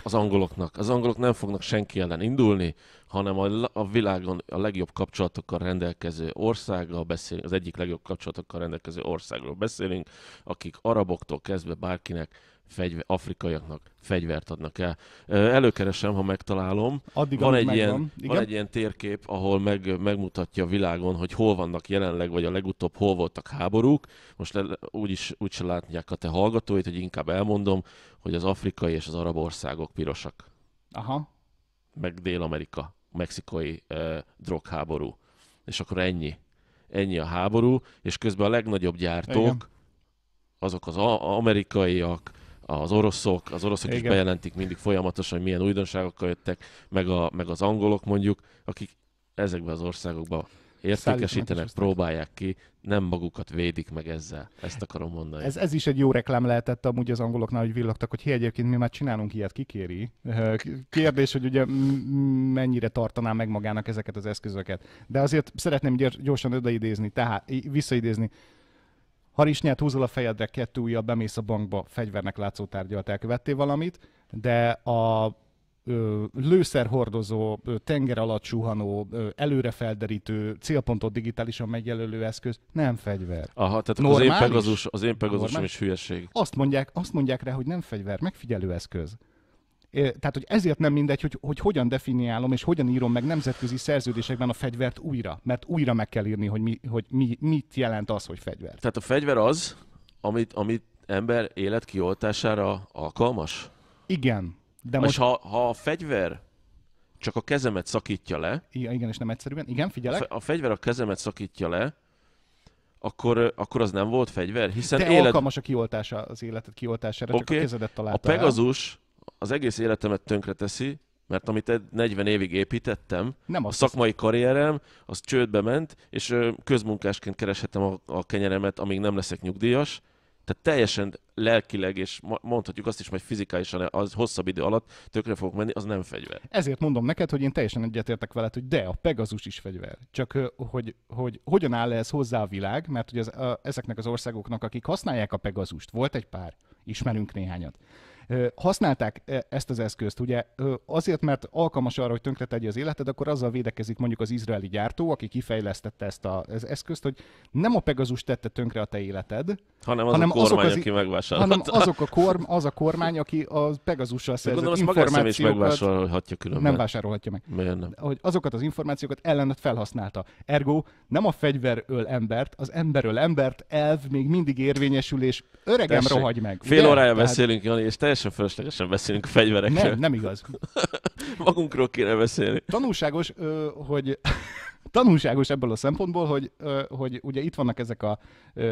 Az angoloknak. Az angolok nem fognak senki ellen indulni, hanem a, a világon a legjobb kapcsolatokkal rendelkező országgal beszélünk, az egyik legjobb kapcsolatokkal rendelkező országról beszélünk, akik araboktól kezdve bárkinek fegyver, afrikaiaknak fegyvert adnak el. Előkeresem, ha megtalálom. Addig, van, egy ilyen, Igen? van egy ilyen térkép, ahol meg, megmutatja a világon, hogy hol vannak jelenleg, vagy a legutóbb hol voltak háborúk. Most le, úgy is úgy se látják a te hallgatóit, hogy inkább elmondom, hogy az afrikai és az arab országok pirosak. Aha. Meg Dél-Amerika, mexikai eh, drogháború. És akkor ennyi. Ennyi a háború, és közben a legnagyobb gyártók, Igen azok az amerikaiak, az oroszok, az oroszok Igen. is bejelentik mindig folyamatosan, hogy milyen újdonságokkal jöttek, meg, a, meg az angolok mondjuk, akik ezekben az országokban értékesítenek, próbálják ki, nem magukat védik meg ezzel. Ezt akarom mondani. Ez, ez is egy jó reklám lehetett amúgy az angoloknál, hogy villogtak, hogy hé, egyébként mi már csinálunk ilyet, kikéri. Kérdés, hogy ugye mennyire tartaná meg magának ezeket az eszközöket. De azért szeretném gyorsan odaidézni, tehát visszaidézni harisnyát húzol a fejedre, kettő ujjal, bemész a bankba, fegyvernek látszó tárgyalt elkövettél valamit, de a lőszerhordozó, tenger alatt suhanó, előre felderítő, célpontot digitálisan megjelölő eszköz nem fegyver. Aha, tehát Normális? az én Pegazus, az én Pegazusom is hülyeség. Azt mondják, azt mondják rá, hogy nem fegyver, megfigyelő eszköz. Tehát, hogy ezért nem mindegy, hogy, hogy hogyan definiálom és hogyan írom meg nemzetközi szerződésekben a fegyvert újra. Mert újra meg kell írni, hogy, mi, hogy mi, mit jelent az, hogy fegyver. Tehát a fegyver az, amit, amit ember élet kioltására alkalmas? Igen. De most... ha, ha a fegyver csak a kezemet szakítja le... Igen, igen, és nem egyszerűen. Igen, figyelek. A fegyver a kezemet szakítja le, akkor, akkor az nem volt fegyver, hiszen... De élet... alkalmas a kioltása, az életet kioltására, okay. csak a kezedet találta A Pegazus az egész életemet tönkreteszi, mert amit 40 évig építettem, nem a szakmai karrierem, az csődbe ment, és közmunkásként kereshetem a, a kenyeremet, amíg nem leszek nyugdíjas. Tehát teljesen lelkileg, és mondhatjuk azt is, majd fizikálisan az hosszabb idő alatt tökre fogok menni, az nem fegyver. Ezért mondom neked, hogy én teljesen egyetértek veled, hogy de, a pegasus is fegyver. Csak hogy, hogy, hogy hogyan áll ez hozzá a világ, mert ugye az, a, ezeknek az országoknak, akik használják a Pegasust, volt egy pár, ismerünk néhányat, Használták ezt az eszközt, ugye azért, mert alkalmas arra, hogy tönkretegye az életed, akkor azzal védekezik mondjuk az izraeli gyártó, aki kifejlesztette ezt az eszközt, hogy nem a Pegazus tette tönkre a te életed, hanem az hanem a kormány, azok az, aki megvásárolta. Hanem azok a korm, az a kormány, aki a Pegazussal szerzett Gondolom, információkat... is megvásárolhatja különben. Nem vásárolhatja meg. Miért nem? Hogy azokat az információkat ellenet felhasználta. Ergo, nem a fegyver öl embert, az ember öl embert elv még mindig érvényesül, és öregem Tessék, rohagy meg. Fél órája beszélünk, Jani, és teljesen teljesen fölöslegesen beszélünk a fegyverekről. Nem, nem igaz. Magunkról kéne beszélni. Tanulságos, hogy tanulságos ebből a szempontból, hogy, hogy ugye itt vannak ezek a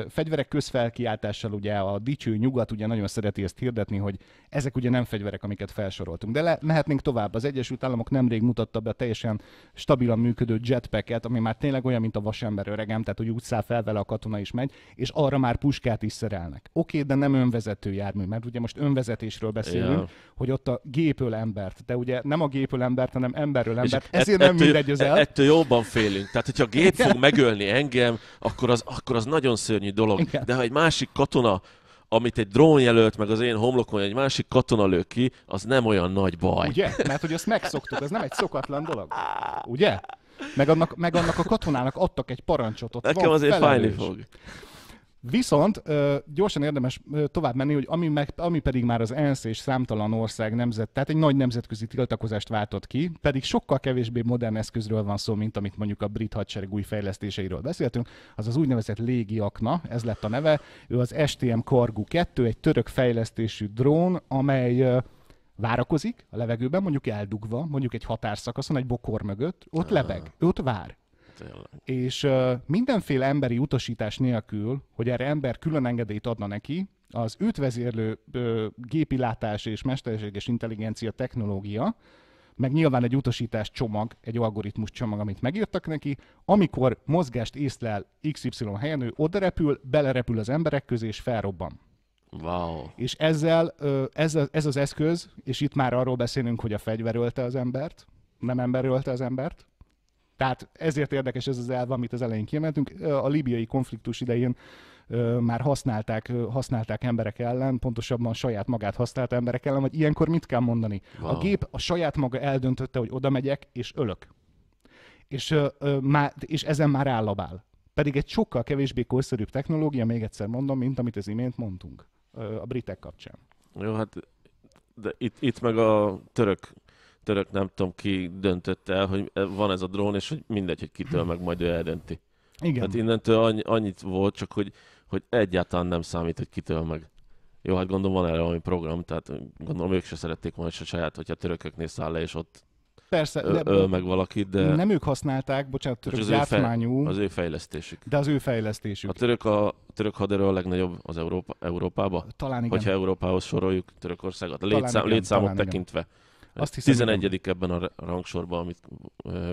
fegyverek közfelkiáltással, ugye a dicső nyugat ugye nagyon szereti ezt hirdetni, hogy ezek ugye nem fegyverek, amiket felsoroltunk. De le, mehetnénk tovább. Az Egyesült Államok nemrég mutatta be a teljesen stabilan működő jetpacket, ami már tényleg olyan, mint a vasember öregem, tehát hogy úgy száll fel vele a katona is megy, és arra már puskát is szerelnek. Oké, de nem önvezető jármű, mert ugye most önvezetésről beszélünk, yeah. hogy ott a gépől embert, de ugye nem a gépől embert, hanem emberről embert, ezért et, nem mindegy az el. Ettől jobban fél élünk. Tehát, hogyha a gép fog megölni engem, akkor az, akkor az nagyon szörnyű dolog. Igen. De ha egy másik katona amit egy drón jelölt meg az én homlokon egy másik katona lő ki, az nem olyan nagy baj. Ugye? Mert hogy azt megszoktuk, ez nem egy szokatlan dolog. Ugye? Meg annak, meg annak a katonának adtak egy parancsot, ott Nekem van azért felelős. fájni fog. Viszont gyorsan érdemes tovább menni, hogy ami, meg, ami pedig már az ENSZ és számtalan ország nemzet, tehát egy nagy nemzetközi tiltakozást váltott ki, pedig sokkal kevésbé modern eszközről van szó, mint amit mondjuk a brit hadsereg új fejlesztéseiről beszéltünk, az az úgynevezett légiakna, ez lett a neve, ő az STM Kargu 2, egy török fejlesztésű drón, amely várakozik a levegőben, mondjuk eldugva, mondjuk egy határszakaszon, egy bokor mögött, ott ah. lebeg, ott vár, Tényleg. És uh, mindenféle emberi utasítás nélkül, hogy erre ember külön engedélyt adna neki, az őt vezérlő gépi látás és mesterséges intelligencia technológia, meg nyilván egy utasítás csomag, egy algoritmus csomag, amit megírtak neki, amikor mozgást észlel XY helyen, ő odarepül, belerepül az emberek közé, és felrobban. Wow. És ezzel, ez, ez az eszköz, és itt már arról beszélünk, hogy a fegyver ölte az embert, nem ember ölte az embert, tehát ezért érdekes ez az elv, amit az elején kiemeltünk. A libiai konfliktus idején már használták, használták emberek ellen, pontosabban saját magát használta emberek ellen, vagy ilyenkor mit kell mondani? Wow. A gép a saját maga eldöntötte, hogy oda megyek és ölök. És, és ezen már állabál. Pedig egy sokkal kevésbé korszerűbb technológia, még egyszer mondom, mint amit az imént mondtunk a britek kapcsán. Jó, hát de itt, itt meg a török török, nem tudom ki döntött el, hogy van ez a drón, és hogy mindegy, hogy kitől meg majd ő eldönti. Igen. Hát innentől annyi, annyit volt, csak hogy, hogy egyáltalán nem számít, hogy kitől meg. Jó, hát gondolom van erre valami program, tehát gondolom ők se szerették volna se saját, hogyha törököknél száll le, és ott Persze, ö, de, ö, meg valakit, de... Nem ők használták, bocsánat, török az gyártmányú... Ő fej, az ő fejlesztésük. De az ő fejlesztésük. A török, a, a török haderő a legnagyobb az Európa, Európába? Talán igen. Hogyha Európához soroljuk Törökországot, a létszám, igen, létszámot tekintve. Igen. Azt hiszem, 11. Nem. ebben a rangsorban, amit ö,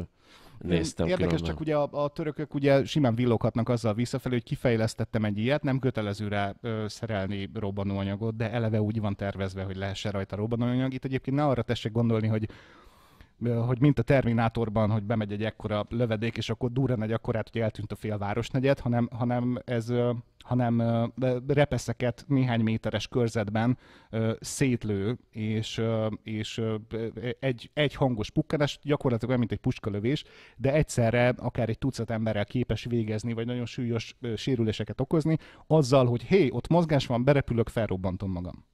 néztem. Érdekes, különben. csak ugye a, a törökök ugye simán villoghatnak azzal visszafelé, hogy kifejlesztettem egy ilyet, nem kötelező rá ö, szerelni robbanóanyagot, de eleve úgy van tervezve, hogy lehessen rajta robbanóanyag. Itt egyébként ne arra tessék gondolni, hogy hogy mint a Terminátorban, hogy bemegy egy ekkora lövedék, és akkor durran egy akkorát, hogy eltűnt a fél városnegyed, hanem, hanem ez hanem repeszeket néhány méteres körzetben szétlő, és, és egy, egy hangos pukkanás, gyakorlatilag olyan, mint egy puskalövés, de egyszerre akár egy tucat emberrel képes végezni, vagy nagyon súlyos sérüléseket okozni, azzal, hogy hé, ott mozgás van, berepülök, felrobbantom magam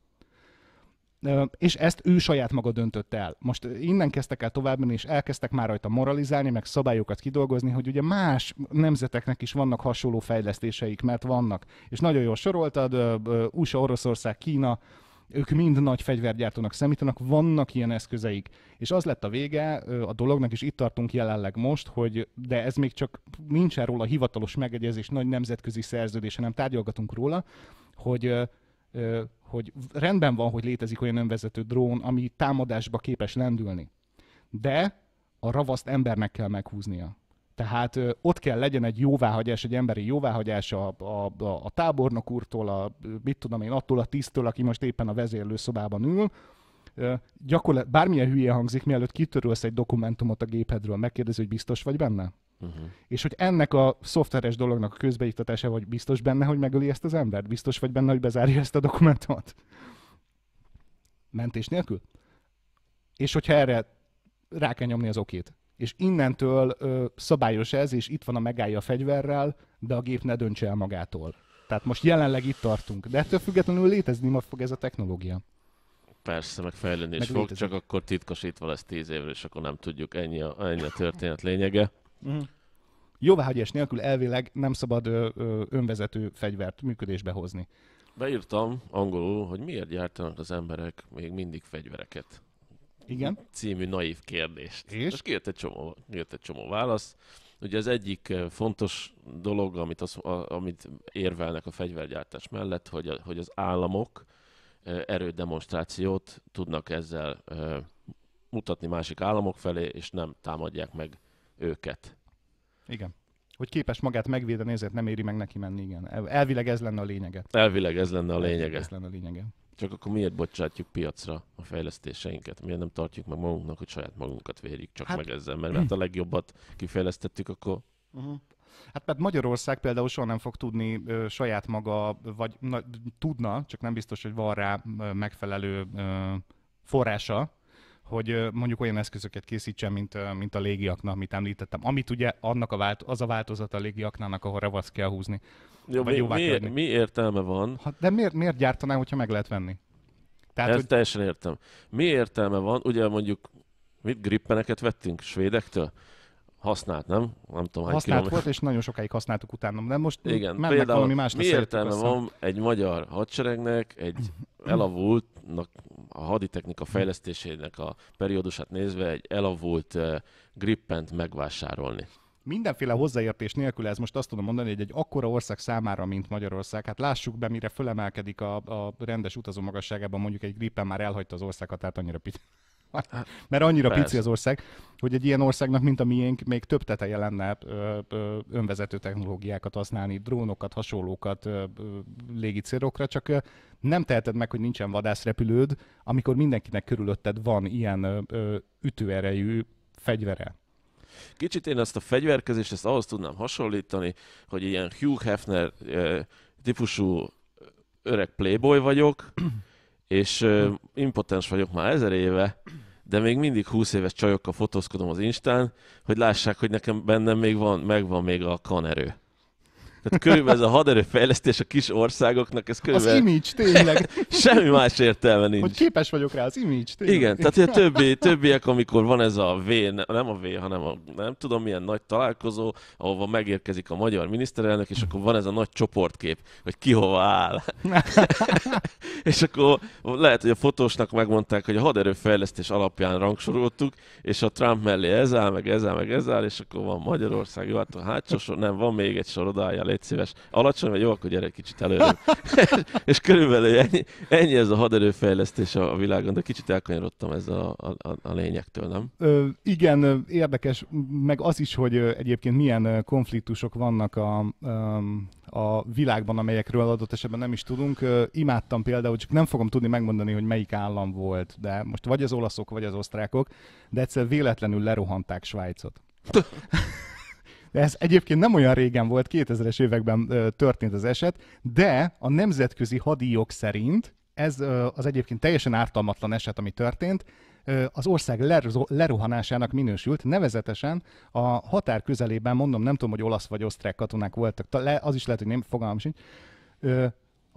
és ezt ő saját maga döntött el. Most innen kezdtek el tovább és elkezdtek már rajta moralizálni, meg szabályokat kidolgozni, hogy ugye más nemzeteknek is vannak hasonló fejlesztéseik, mert vannak. És nagyon jól soroltad, USA, Oroszország, Kína, ők mind nagy fegyvergyártónak szemítanak, vannak ilyen eszközeik. És az lett a vége a dolognak, és itt tartunk jelenleg most, hogy de ez még csak nincsen róla hivatalos megegyezés, nagy nemzetközi szerződése, nem tárgyalgatunk róla, hogy hogy rendben van, hogy létezik olyan önvezető drón, ami támadásba képes lendülni, de a ravaszt embernek kell meghúznia. Tehát ott kell legyen egy jóváhagyás, egy emberi jóváhagyás a, a, a, a tábornok úrtól, a, mit tudom én, attól a tisztől, aki most éppen a vezérlő szobában ül, gyakorlat, bármilyen hülye hangzik, mielőtt kitörülsz egy dokumentumot a gépedről, megkérdezi, hogy biztos vagy benne? Uh-huh. És hogy ennek a szoftveres dolognak a közbeiktatása, vagy biztos benne, hogy megöli ezt az embert? Biztos vagy benne, hogy bezárja ezt a dokumentumot? Mentés nélkül? És hogyha erre rá kell nyomni az okét. És innentől ö, szabályos ez, és itt van a megállja a fegyverrel, de a gép ne döntse el magától. Tehát most jelenleg itt tartunk. De ettől függetlenül létezni ma fog ez a technológia. Persze, meg fejlődni is fog, létezik. csak akkor titkosítva lesz tíz évre, és akkor nem tudjuk, ennyi a, ennyi a történet lényege. Uh-huh. Jóváhagyás nélkül elvileg nem szabad ö, ö, önvezető fegyvert működésbe hozni. Beírtam angolul, hogy miért gyártanak az emberek még mindig fegyvereket. Igen. Című naív kérdést. És? És kijött egy csomó, kijött egy csomó válasz. Ugye az egyik fontos dolog, amit, az, a, amit érvelnek a fegyvergyártás mellett, hogy, a, hogy az államok erődemonstrációt tudnak ezzel mutatni másik államok felé, és nem támadják meg őket. Igen. Hogy képes magát megvédeni, ezért nem éri meg neki menni, igen. Elvileg ez lenne a lényege. Elvileg ez lenne a lényege. Ez lenne a lényege. Csak akkor miért bocsátjuk piacra a fejlesztéseinket? Miért nem tartjuk meg magunknak, hogy saját magunkat vérjük csak hát... meg ezzel? Mert mert hát a legjobbat kifejlesztettük, akkor... Uh-huh. Hát mert Magyarország például soha nem fog tudni ö, saját maga, vagy na, tudna, csak nem biztos, hogy van rá ö, megfelelő ö, forrása, hogy mondjuk olyan eszközöket készítsen, mint, mint a légiaknak, amit említettem. Amit ugye annak a vált, az a változat a légiaknának, ahol ravasz kell húzni. Jó, vagy mi, miért, mi, értelme van? Ha, de miért, miért gyártaná, hogyha meg lehet venni? Tehát, Ezt hogy... teljesen értem. Mi értelme van? Ugye mondjuk mit grippeneket vettünk svédektől? Használt, nem? Nem tudom, hány Használt kilométer. volt, és nagyon sokáig használtuk utána, de most Igen, mennek például valami más. Mi értelme van egy magyar hadseregnek, egy elavultnak a haditechnika fejlesztésének a periódusát nézve egy elavult uh, grippent megvásárolni mindenféle hozzáértés nélkül ez most azt tudom mondani, hogy egy akkora ország számára, mint Magyarország, hát lássuk be, mire fölemelkedik a, a rendes utazó magasságában, mondjuk egy grippen már elhagyta az országhatárt, annyira pit. Mert annyira Persze. pici az ország, hogy egy ilyen országnak, mint a miénk, még több teteje lenne önvezető technológiákat használni, drónokat, hasonlókat ö, csak nem teheted meg, hogy nincsen vadászrepülőd, amikor mindenkinek körülötted van ilyen ütőerejű fegyvere. Kicsit én ezt a fegyverkezést, ezt ahhoz tudnám hasonlítani, hogy ilyen Hugh Hefner típusú öreg playboy vagyok, és uh, impotens vagyok már ezer éve, de még mindig 20 éves csajokkal fotózkodom az Instán, hogy lássák, hogy nekem bennem még van, megvan még a kanerő. Tehát körülbelül ez a haderőfejlesztés a kis országoknak, ez körülbelül... Az image, tényleg. Semmi más értelme nincs. Hogy képes vagyok rá, az image, tényleg. Igen, tehát a többi, többiek, amikor van ez a V, nem a V, hanem a nem tudom milyen nagy találkozó, ahova megérkezik a magyar miniszterelnök, és akkor van ez a nagy csoportkép, hogy ki hova áll. és akkor lehet, hogy a fotósnak megmondták, hogy a haderőfejlesztés alapján rangsoroltuk, és a Trump mellé ez áll, meg ez áll, meg ez áll, és akkor van Magyarország, jó, hát a hátsó sor, nem, van még egy sor odállja, légy szíves. Alacsony vagy jó, akkor gyere egy kicsit előre. és körülbelül ennyi, ennyi ez a haderőfejlesztés a, világon, de kicsit elkanyarodtam ez a, a, a lényektől, nem? Ö, igen, érdekes, meg az is, hogy egyébként milyen konfliktusok vannak a, a világban, amelyekről adott esetben nem is tudunk. Imádtam például, csak nem fogom tudni megmondani, hogy melyik állam volt, de most vagy az olaszok, vagy az osztrákok, de egyszer véletlenül lerohanták Svájcot. De ez egyébként nem olyan régen volt, 2000-es években történt az eset, de a nemzetközi hadijog szerint ez az egyébként teljesen ártalmatlan eset, ami történt, az ország lerzo- lerohanásának minősült, nevezetesen a határ közelében, mondom, nem tudom, hogy olasz vagy osztrák katonák voltak, az is lehet, hogy nem, fogalmam sincs,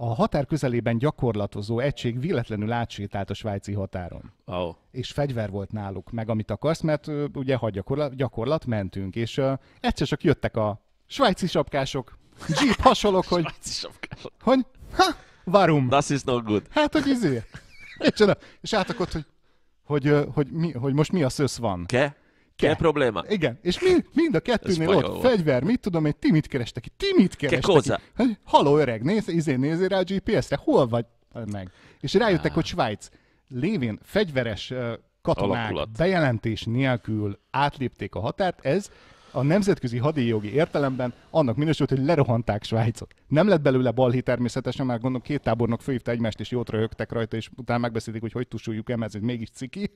a határ közelében gyakorlatozó egység véletlenül átsétált a svájci határon. Oh. És fegyver volt náluk, meg amit akarsz, mert ugye hadgyakorlat gyakorlat mentünk, és uh, egyszer csak jöttek a svájci sapkások, jeep hasonlók, hogy... svájci sapkások. Hogy? Ha? Varum. That is not good. Hát, hogy izé. és átakott, hogy, hogy, hogy, hogy, mi, hogy most mi a szösz van. Ke? Ke. Ke probléma? Igen, és mi mind a kettőnél ott volt. fegyver, mit tudom én, ti mit kerestek ki? Ti mit kerestek ki? Ke hát, Haló öreg, néz, izé, nézi rá a GPS-re, hol vagy hát meg? És rájöttek, ah. hogy Svájc lévén fegyveres katonák Alakulat. bejelentés nélkül átlépték a határt, ez a nemzetközi jogi értelemben annak minősült, hogy lerohanták Svájcot. Nem lett belőle balhi természetesen, mert gondolom két tábornok főhívta egymást, és jót röhögtek rajta, és utána megbeszélték, hogy hogy tusuljuk el, ez mégis ciki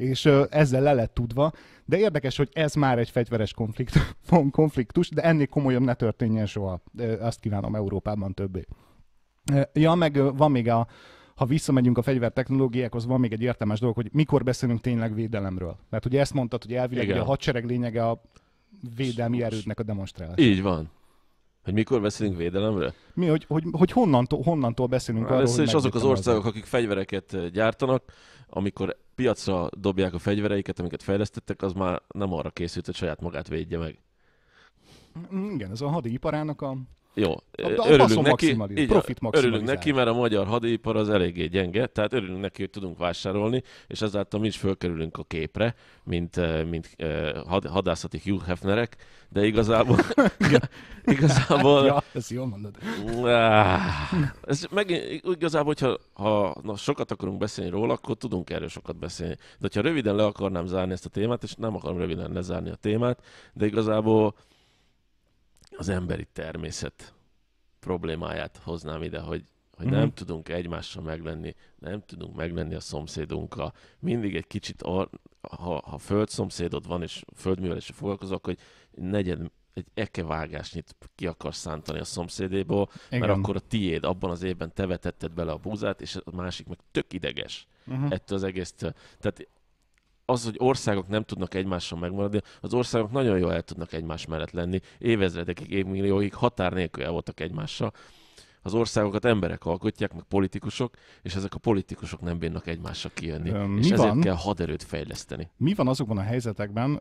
és ezzel le lett tudva, de érdekes, hogy ez már egy fegyveres konfliktus, konfliktus de ennél komolyabb ne történjen soha. Azt kívánom Európában többé. Ja, meg van még a, ha visszamegyünk a fegyvertechnológiákhoz, van még egy értelmes dolog, hogy mikor beszélünk tényleg védelemről. Mert ugye ezt mondtad, hogy elvileg hogy a hadsereg lényege a védelmi erődnek a demonstrálása. Így van. Hogy mikor beszélünk védelemről? Mi, hogy, hogy, hogy honnantól, honnantól beszélünk Már arról, és azok az országok, akik fegyvereket gyártanak, amikor piacra dobják a fegyvereiket, amiket fejlesztettek, az már nem arra készült, hogy saját magát védje meg. Mm, igen, ez a hadiparának a jó, de örülünk neki, így, profit örülünk neki, mert a magyar hadipar az eléggé gyenge, tehát örülünk neki, hogy tudunk vásárolni, és ezáltal mi is fölkerülünk a képre, mint, mint had, hadászati Hugh Hefnerek, de igazából... igazából ja, ezt jól mondod. ez meg, igazából, hogyha ha, na, sokat akarunk beszélni róla, akkor tudunk erről sokat beszélni. De ha röviden le akarnám zárni ezt a témát, és nem akarom röviden lezárni a témát, de igazából az emberi természet problémáját hoznám ide, hogy, hogy mm-hmm. nem tudunk egymással meglenni, nem tudunk meglenni a szomszédunkkal. Mindig egy kicsit, ar- ha, ha földszomszédod van, és földműveléssel foglalkozok, hogy negyed egy ekevágásnyit ki akarsz szántani a szomszédéből, Igen. mert akkor a tiéd, abban az évben te vetetted bele a búzát, és a másik meg tök ideges uh-huh. ettől az egész. Tehát az, hogy országok nem tudnak egymással megmaradni, az országok nagyon jól el tudnak egymás mellett lenni. Évezredekig, évmillióig határ nélkül el voltak egymással. Az országokat emberek alkotják, meg politikusok, és ezek a politikusok nem bírnak egymással kijönni. Mi és ezért kell haderőt fejleszteni. Mi van azokban a helyzetekben?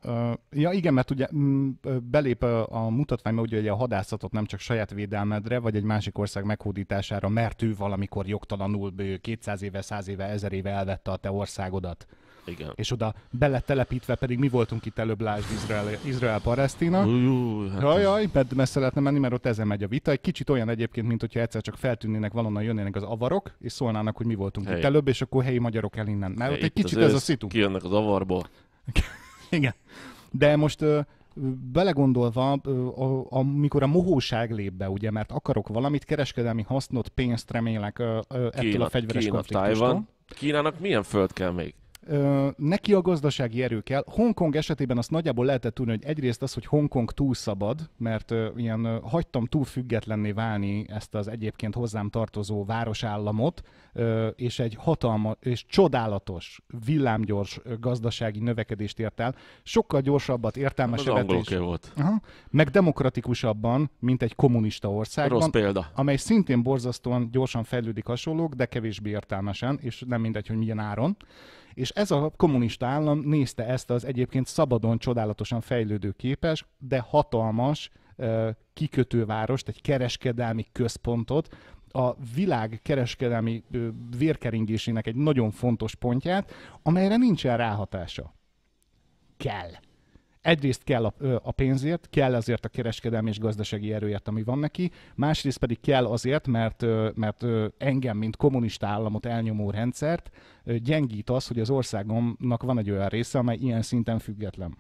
Ja igen, mert ugye mm, belép a mutatvány, mert ugye a hadászatot nem csak saját védelmedre, vagy egy másik ország meghódítására, mert ő valamikor jogtalanul 200 éve, 100 éve, 1000 éve elvette a te országodat. Igen. És oda beletelepítve pedig mi voltunk itt előbb, lásd Izrael, Izrael-Palesztina. Hát jaj, jaj, mert messze lehetne menni, mert ott ezen megy a vita. Egy kicsit olyan egyébként, mint hogyha egyszer csak feltűnnének, valonnan jönnének az avarok, és szólnának, hogy mi voltunk hey. itt előbb, és akkor helyi magyarok el innen. Mert ott egy kicsit ez a szitu. Kijönnek az avarból. Igen. De most belegondolva, amikor a mohóság lép be, ugye, mert akarok valamit, kereskedelmi hasznot, pénzt remélek ettől Kína, a fegyveres Kína, konfliktustól. Kínának milyen föld kell még? neki a gazdasági erő kell. Hongkong esetében azt nagyjából lehetett tudni, hogy egyrészt az, hogy Hongkong túl szabad, mert ilyen hagytam túl függetlenné válni ezt az egyébként hozzám tartozó városállamot, és egy hatalma és csodálatos, villámgyors gazdasági növekedést ért el. Sokkal gyorsabbat, értelmesebbet is. volt. Aha, meg demokratikusabban, mint egy kommunista ország. Rossz példa. Amely szintén borzasztóan gyorsan fejlődik hasonlók, de kevésbé értelmesen, és nem mindegy, hogy milyen áron. És ez a kommunista állam nézte ezt az egyébként szabadon, csodálatosan fejlődő képes, de hatalmas kikötővárost, egy kereskedelmi központot, a világ kereskedelmi vérkeringésének egy nagyon fontos pontját, amelyre nincsen ráhatása. Kell. Egyrészt kell a, a pénzért, kell azért a kereskedelmi és gazdasági erőért, ami van neki, másrészt pedig kell azért, mert, mert engem, mint kommunista államot elnyomó rendszert gyengít az, hogy az országomnak van egy olyan része, amely ilyen szinten független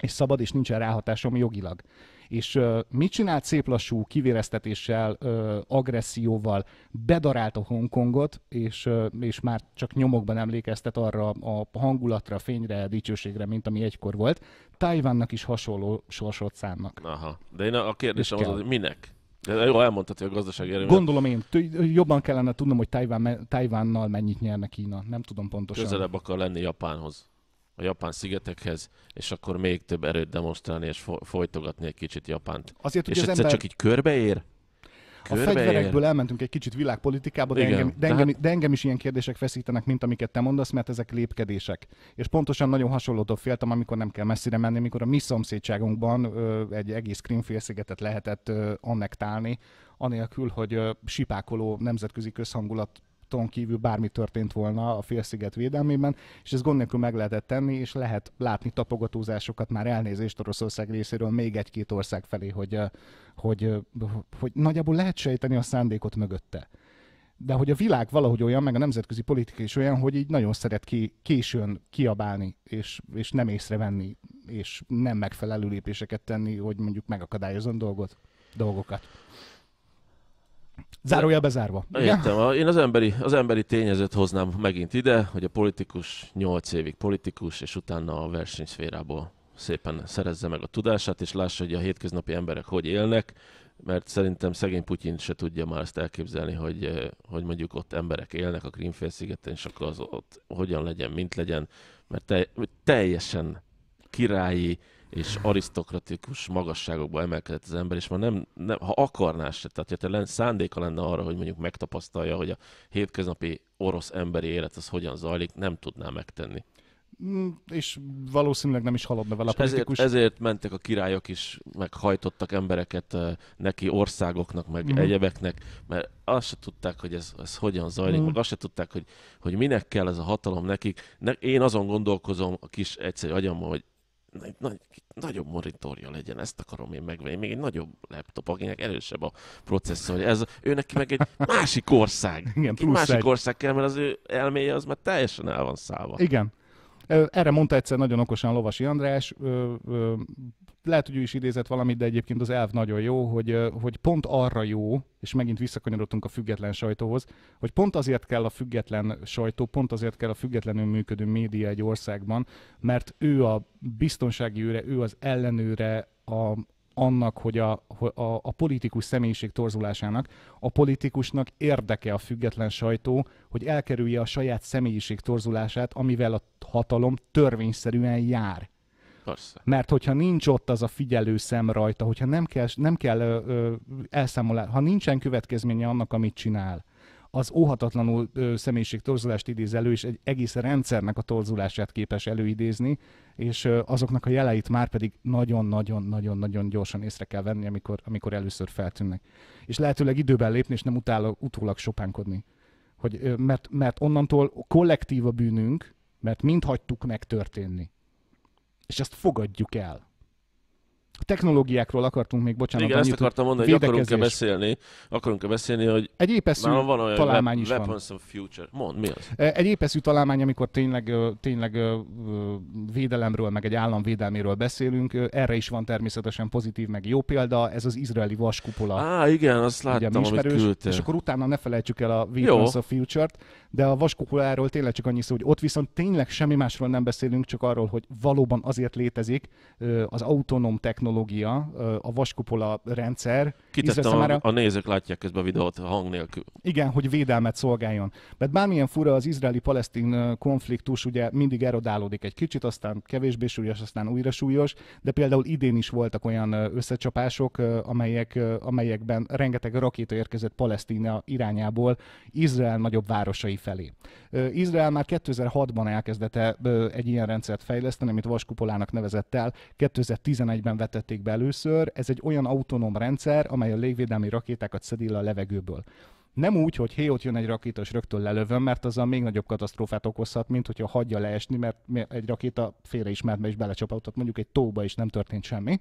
és szabad, és nincsen ráhatásom jogilag és mit csinált szép lassú kivéreztetéssel, agresszióval? Bedarált a Hongkongot, és, és már csak nyomokban emlékeztet arra a hangulatra, fényre, dicsőségre, mint ami egykor volt. Tájvánnak is hasonló sorsot szánnak. Aha, de én a kérdésem az, hogy minek? De jó, elmondtad, hogy a gazdaság erőmű. Gondolom én. Jobban kellene tudnom, hogy Tajvánnal mennyit nyerne Kína. Nem tudom pontosan. Közelebb akar lenni Japánhoz a japán szigetekhez, és akkor még több erőt demonstrálni és fo- folytogatni egy kicsit Japánt. Azért, és az egyszer ember... csak így körbeér? Körbeér. A fegyverekből elmentünk egy kicsit világpolitikába, de, Igen, engem, de, engem, hát- de engem is ilyen kérdések feszítenek, mint amiket te mondasz, mert ezek lépkedések. És pontosan nagyon hasonlótól féltem, amikor nem kell messzire menni, amikor a mi szomszédságunkban ö, egy egész Krimfélszigetet lehetett ö, annektálni, anélkül, hogy ö, sipákoló nemzetközi közhangulat ton kívül bármi történt volna a félsziget védelmében, és ez gond nélkül meg lehetett tenni, és lehet látni tapogatózásokat már elnézést Oroszország részéről még egy-két ország felé, hogy, hogy, hogy, hogy nagyjából lehet sejteni a szándékot mögötte de hogy a világ valahogy olyan, meg a nemzetközi politika is olyan, hogy így nagyon szeret ki, későn kiabálni, és, és nem észrevenni, és nem megfelelő lépéseket tenni, hogy mondjuk megakadályozon dolgot, dolgokat. Zárója bezárva. Értem, én az emberi, az emberi tényezőt hoznám megint ide, hogy a politikus 8 évig politikus, és utána a versenyszférából szépen szerezze meg a tudását, és lássa, hogy a hétköznapi emberek hogy élnek, mert szerintem szegény Putyin se tudja már ezt elképzelni, hogy, eh, hogy mondjuk ott emberek élnek a szigeten, és akkor az ott hogyan legyen, mint legyen, mert te, teljesen királyi, és arisztokratikus magasságokba emelkedett az ember, és már nem, nem ha akarná se, tehát ha te lenn, szándéka lenne arra, hogy mondjuk megtapasztalja, hogy a hétköznapi orosz emberi élet az hogyan zajlik, nem tudná megtenni. Mm, és valószínűleg nem is haladna vele a politikus. Ezért, ezért mentek a királyok is, meg hajtottak embereket neki, országoknak, meg mm. egyebeknek, mert azt se tudták, hogy ez, ez hogyan zajlik, mm. meg azt se tudták, hogy, hogy minek kell ez a hatalom nekik. Ne, én azon gondolkozom a kis egyszerű agyammal, hogy nagy, nagy, nagyobb monitorja legyen, ezt akarom én megvenni. Még egy nagyobb laptop, akinek erősebb a processzor. Ez, ő neki meg egy másik ország. Igen, plusz másik egy. ország kell, mert az ő elméje az már teljesen el van szállva. Igen. Erre mondta egyszer nagyon okosan Lovasi András, lehet, hogy ő is idézett valamit, de egyébként az elv nagyon jó, hogy, hogy pont arra jó, és megint visszakanyarodtunk a független sajtóhoz, hogy pont azért kell a független sajtó, pont azért kell a függetlenül működő média egy országban, mert ő a biztonsági őre, ő az ellenőre, a, annak, hogy a, a, a politikus személyiség torzulásának, a politikusnak érdeke a független sajtó, hogy elkerülje a saját személyiség torzulását, amivel a hatalom törvényszerűen jár. Persze. Mert hogyha nincs ott az a figyelő szem rajta, hogyha nem kell, nem kell elszámolni, ha nincsen következménye annak, amit csinál, az óhatatlanul ö, személyiség torzulást idéz elő, és egy egész rendszernek a torzulását képes előidézni, és ö, azoknak a jeleit már pedig nagyon-nagyon-nagyon-nagyon gyorsan észre kell venni, amikor, amikor először feltűnnek. És lehetőleg időben lépni, és nem utála, utólag sopánkodni. Hogy, ö, mert, mert onnantól kollektív a bűnünk, mert mind hagytuk megtörténni. És ezt fogadjuk el a technológiákról akartunk még, bocsánat. Igen, annyit, ezt akartam mondani, hogy akarunk-e beszélni, akarunk-e beszélni, hogy egy épeszű van olyan találmány is van. of future. Mond, mi az? Egy épeszű találmány, amikor tényleg, tényleg védelemről, meg egy állam védelméről beszélünk, erre is van természetesen pozitív, meg jó példa, ez az izraeli vaskupola. Á, igen, azt láttam, ugye, ismerős, amit küldtél. És akkor utána ne felejtsük el a Weapons of Future-t, de a vaskupoláról tényleg csak annyi szó, hogy ott viszont tényleg semmi másról nem beszélünk, csak arról, hogy valóban azért létezik az autonóm technológia, technológia, a vaskupola rendszer, Kitettem, A, a nézők látják közben a videót hang nélkül. Igen, hogy védelmet szolgáljon. Mert bármilyen fura az izraeli-palesztin konfliktus, ugye mindig erodálódik egy kicsit, aztán kevésbé súlyos, aztán újra súlyos, de például idén is voltak olyan összecsapások, amelyek, amelyekben rengeteg rakéta érkezett Palesztina irányából Izrael nagyobb városai felé. Izrael már 2006-ban elkezdett egy ilyen rendszert fejleszteni, amit vaskupolának nevezett el. 2011-ben vetették be először. Ez egy olyan autonóm rendszer, amely a légvédelmi rakétákat szedi le a levegőből. Nem úgy, hogy hé, ott jön egy rakéta, és rögtön lelövöm, mert az a még nagyobb katasztrófát okozhat, mint hogyha hagyja leesni, mert egy rakéta félre is mert is belecsapódott mondjuk egy tóba, és nem történt semmi.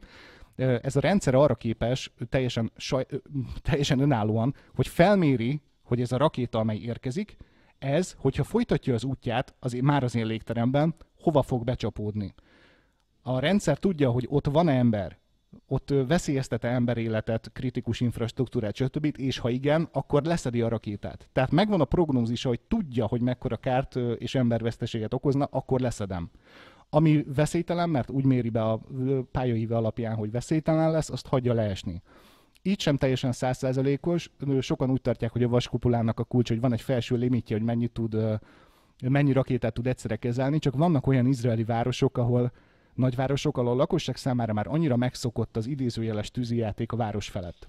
Ez a rendszer arra képes teljesen, saj, teljesen önállóan, hogy felméri, hogy ez a rakéta, amely érkezik, ez, hogyha folytatja az útját az, már az én légteremben, hova fog becsapódni. A rendszer tudja, hogy ott van -e ember, ott veszélyeztete emberéletet, kritikus infrastruktúrát, stb. És ha igen, akkor leszedi a rakétát. Tehát megvan a prognózisa, hogy tudja, hogy mekkora kárt és emberveszteséget okozna, akkor leszedem. Ami veszélytelen, mert úgy méri be a pályaíve alapján, hogy veszélytelen lesz, azt hagyja leesni. Így sem teljesen százszerzelékos, sokan úgy tartják, hogy a vaskupulának a kulcs, hogy van egy felső limitje, hogy mennyi, tud, mennyi rakétát tud egyszerre kezelni, csak vannak olyan izraeli városok, ahol nagyvárosok, ahol a lakosság számára már annyira megszokott az idézőjeles tűzijáték a város felett.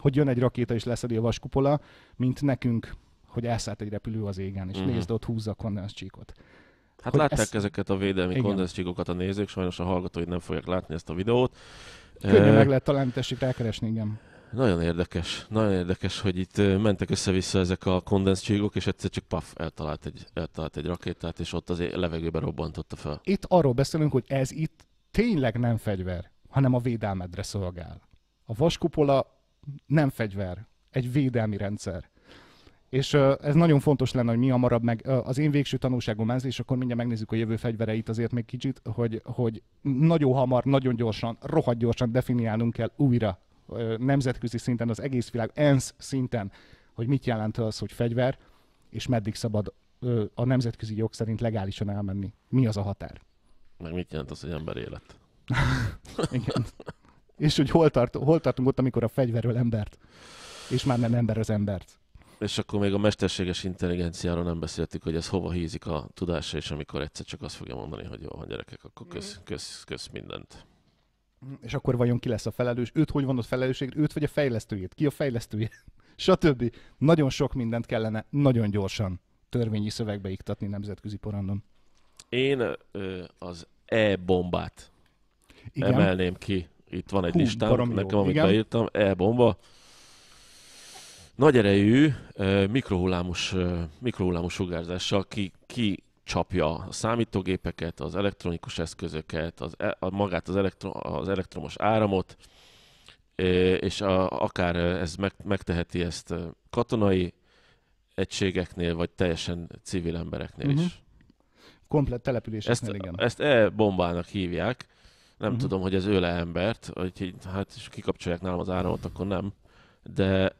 Hogy jön egy rakéta és leszedi a vaskupola, mint nekünk, hogy elszállt egy repülő az égen, és mm. nézd, ott húzza a kondenszcsíkot. Hát hogy látták ezt... ezeket a védelmi kondenszcsíkokat a nézők, sajnos a hallgatói nem fogják látni ezt a videót. Könnyen meg lehet találni, tessék rákeresni, igen. Nagyon érdekes, nagyon érdekes, hogy itt mentek össze-vissza ezek a kondenszcsígok, és egyszer csak paf, eltalált egy, eltalált egy rakétát, és ott az levegőben robbantotta fel. Itt arról beszélünk, hogy ez itt tényleg nem fegyver, hanem a védelmedre szolgál. A vaskupola nem fegyver, egy védelmi rendszer. És ez nagyon fontos lenne, hogy mi hamarabb meg az én végső tanulságom ez, és akkor mindjárt megnézzük a jövő fegyvereit azért még kicsit, hogy, hogy nagyon hamar, nagyon gyorsan, rohadt gyorsan definiálnunk kell újra nemzetközi szinten, az egész világ ENSZ szinten, hogy mit jelent az, hogy fegyver, és meddig szabad a nemzetközi jog szerint legálisan elmenni. Mi az a határ? Meg mit jelent az, hogy ember élet? Igen. És hogy hol, tart, hol tartunk ott, amikor a fegyverről embert, és már nem ember az embert. És akkor még a mesterséges intelligenciáról nem beszéltük, hogy ez hova hízik a tudása, és amikor egyszer csak azt fogja mondani, hogy jó, van gyerekek, akkor kösz, kösz, kösz mindent. Mhm. és akkor vajon ki lesz a felelős, őt hogy van ott felelősség, őt vagy a fejlesztőjét, ki a fejlesztője, stb. Nagyon sok mindent kellene nagyon gyorsan törvényi szövegbe iktatni nemzetközi porandon. Én ö, az e-bombát Igen. emelném ki. Itt van egy listám, nekem, amit Igen. beírtam, e-bomba. Nagy erejű, mikrohullámos, mikrohullámos sugárzással ki, ki csapja a számítógépeket, az elektronikus eszközöket, az, e- a, magát az, elektro, az elektromos áramot, és a, akár ez meg, megteheti ezt katonai egységeknél, vagy teljesen civil embereknél uh-huh. is. Mhm. Komplett településeknél, ezt, igen. Ezt e-bombának hívják. Nem uh-huh. tudom, hogy ez öle embert, hogy hát és kikapcsolják nálam az áramot, akkor nem. De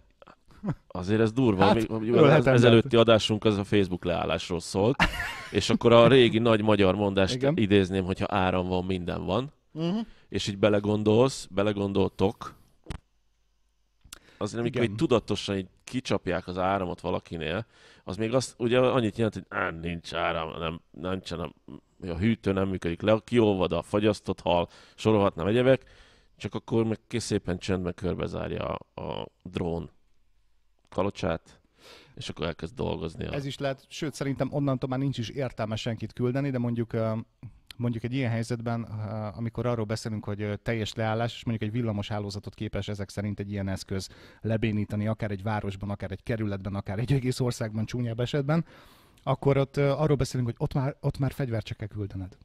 Azért ez durva. Hát, Még, az ezelőtti adásunk az a Facebook leállásról szólt, és akkor a régi nagy magyar mondást Igen. idézném, hogyha áram van, minden van. Uh-huh. És így belegondolsz, belegondoltok, azért amikor így tudatosan így kicsapják az áramot valakinél, az még azt, ugye annyit jelent, hogy nincs áram, nem, nincsen, nem, a hűtő nem működik le, kiolvad a fagyasztott hal, sorolhatnám egyebek, csak akkor meg szépen csendben körbezárja a, a drón talocsát, és akkor elkezd dolgozni. A... Ez is lehet, sőt szerintem onnantól már nincs is értelme senkit küldeni, de mondjuk mondjuk egy ilyen helyzetben, amikor arról beszélünk, hogy teljes leállás, és mondjuk egy villamos hálózatot képes ezek szerint egy ilyen eszköz lebénítani, akár egy városban, akár egy kerületben, akár egy egész országban csúnyább esetben, akkor ott arról beszélünk, hogy ott már, ott már fegyvert csak kell küldened.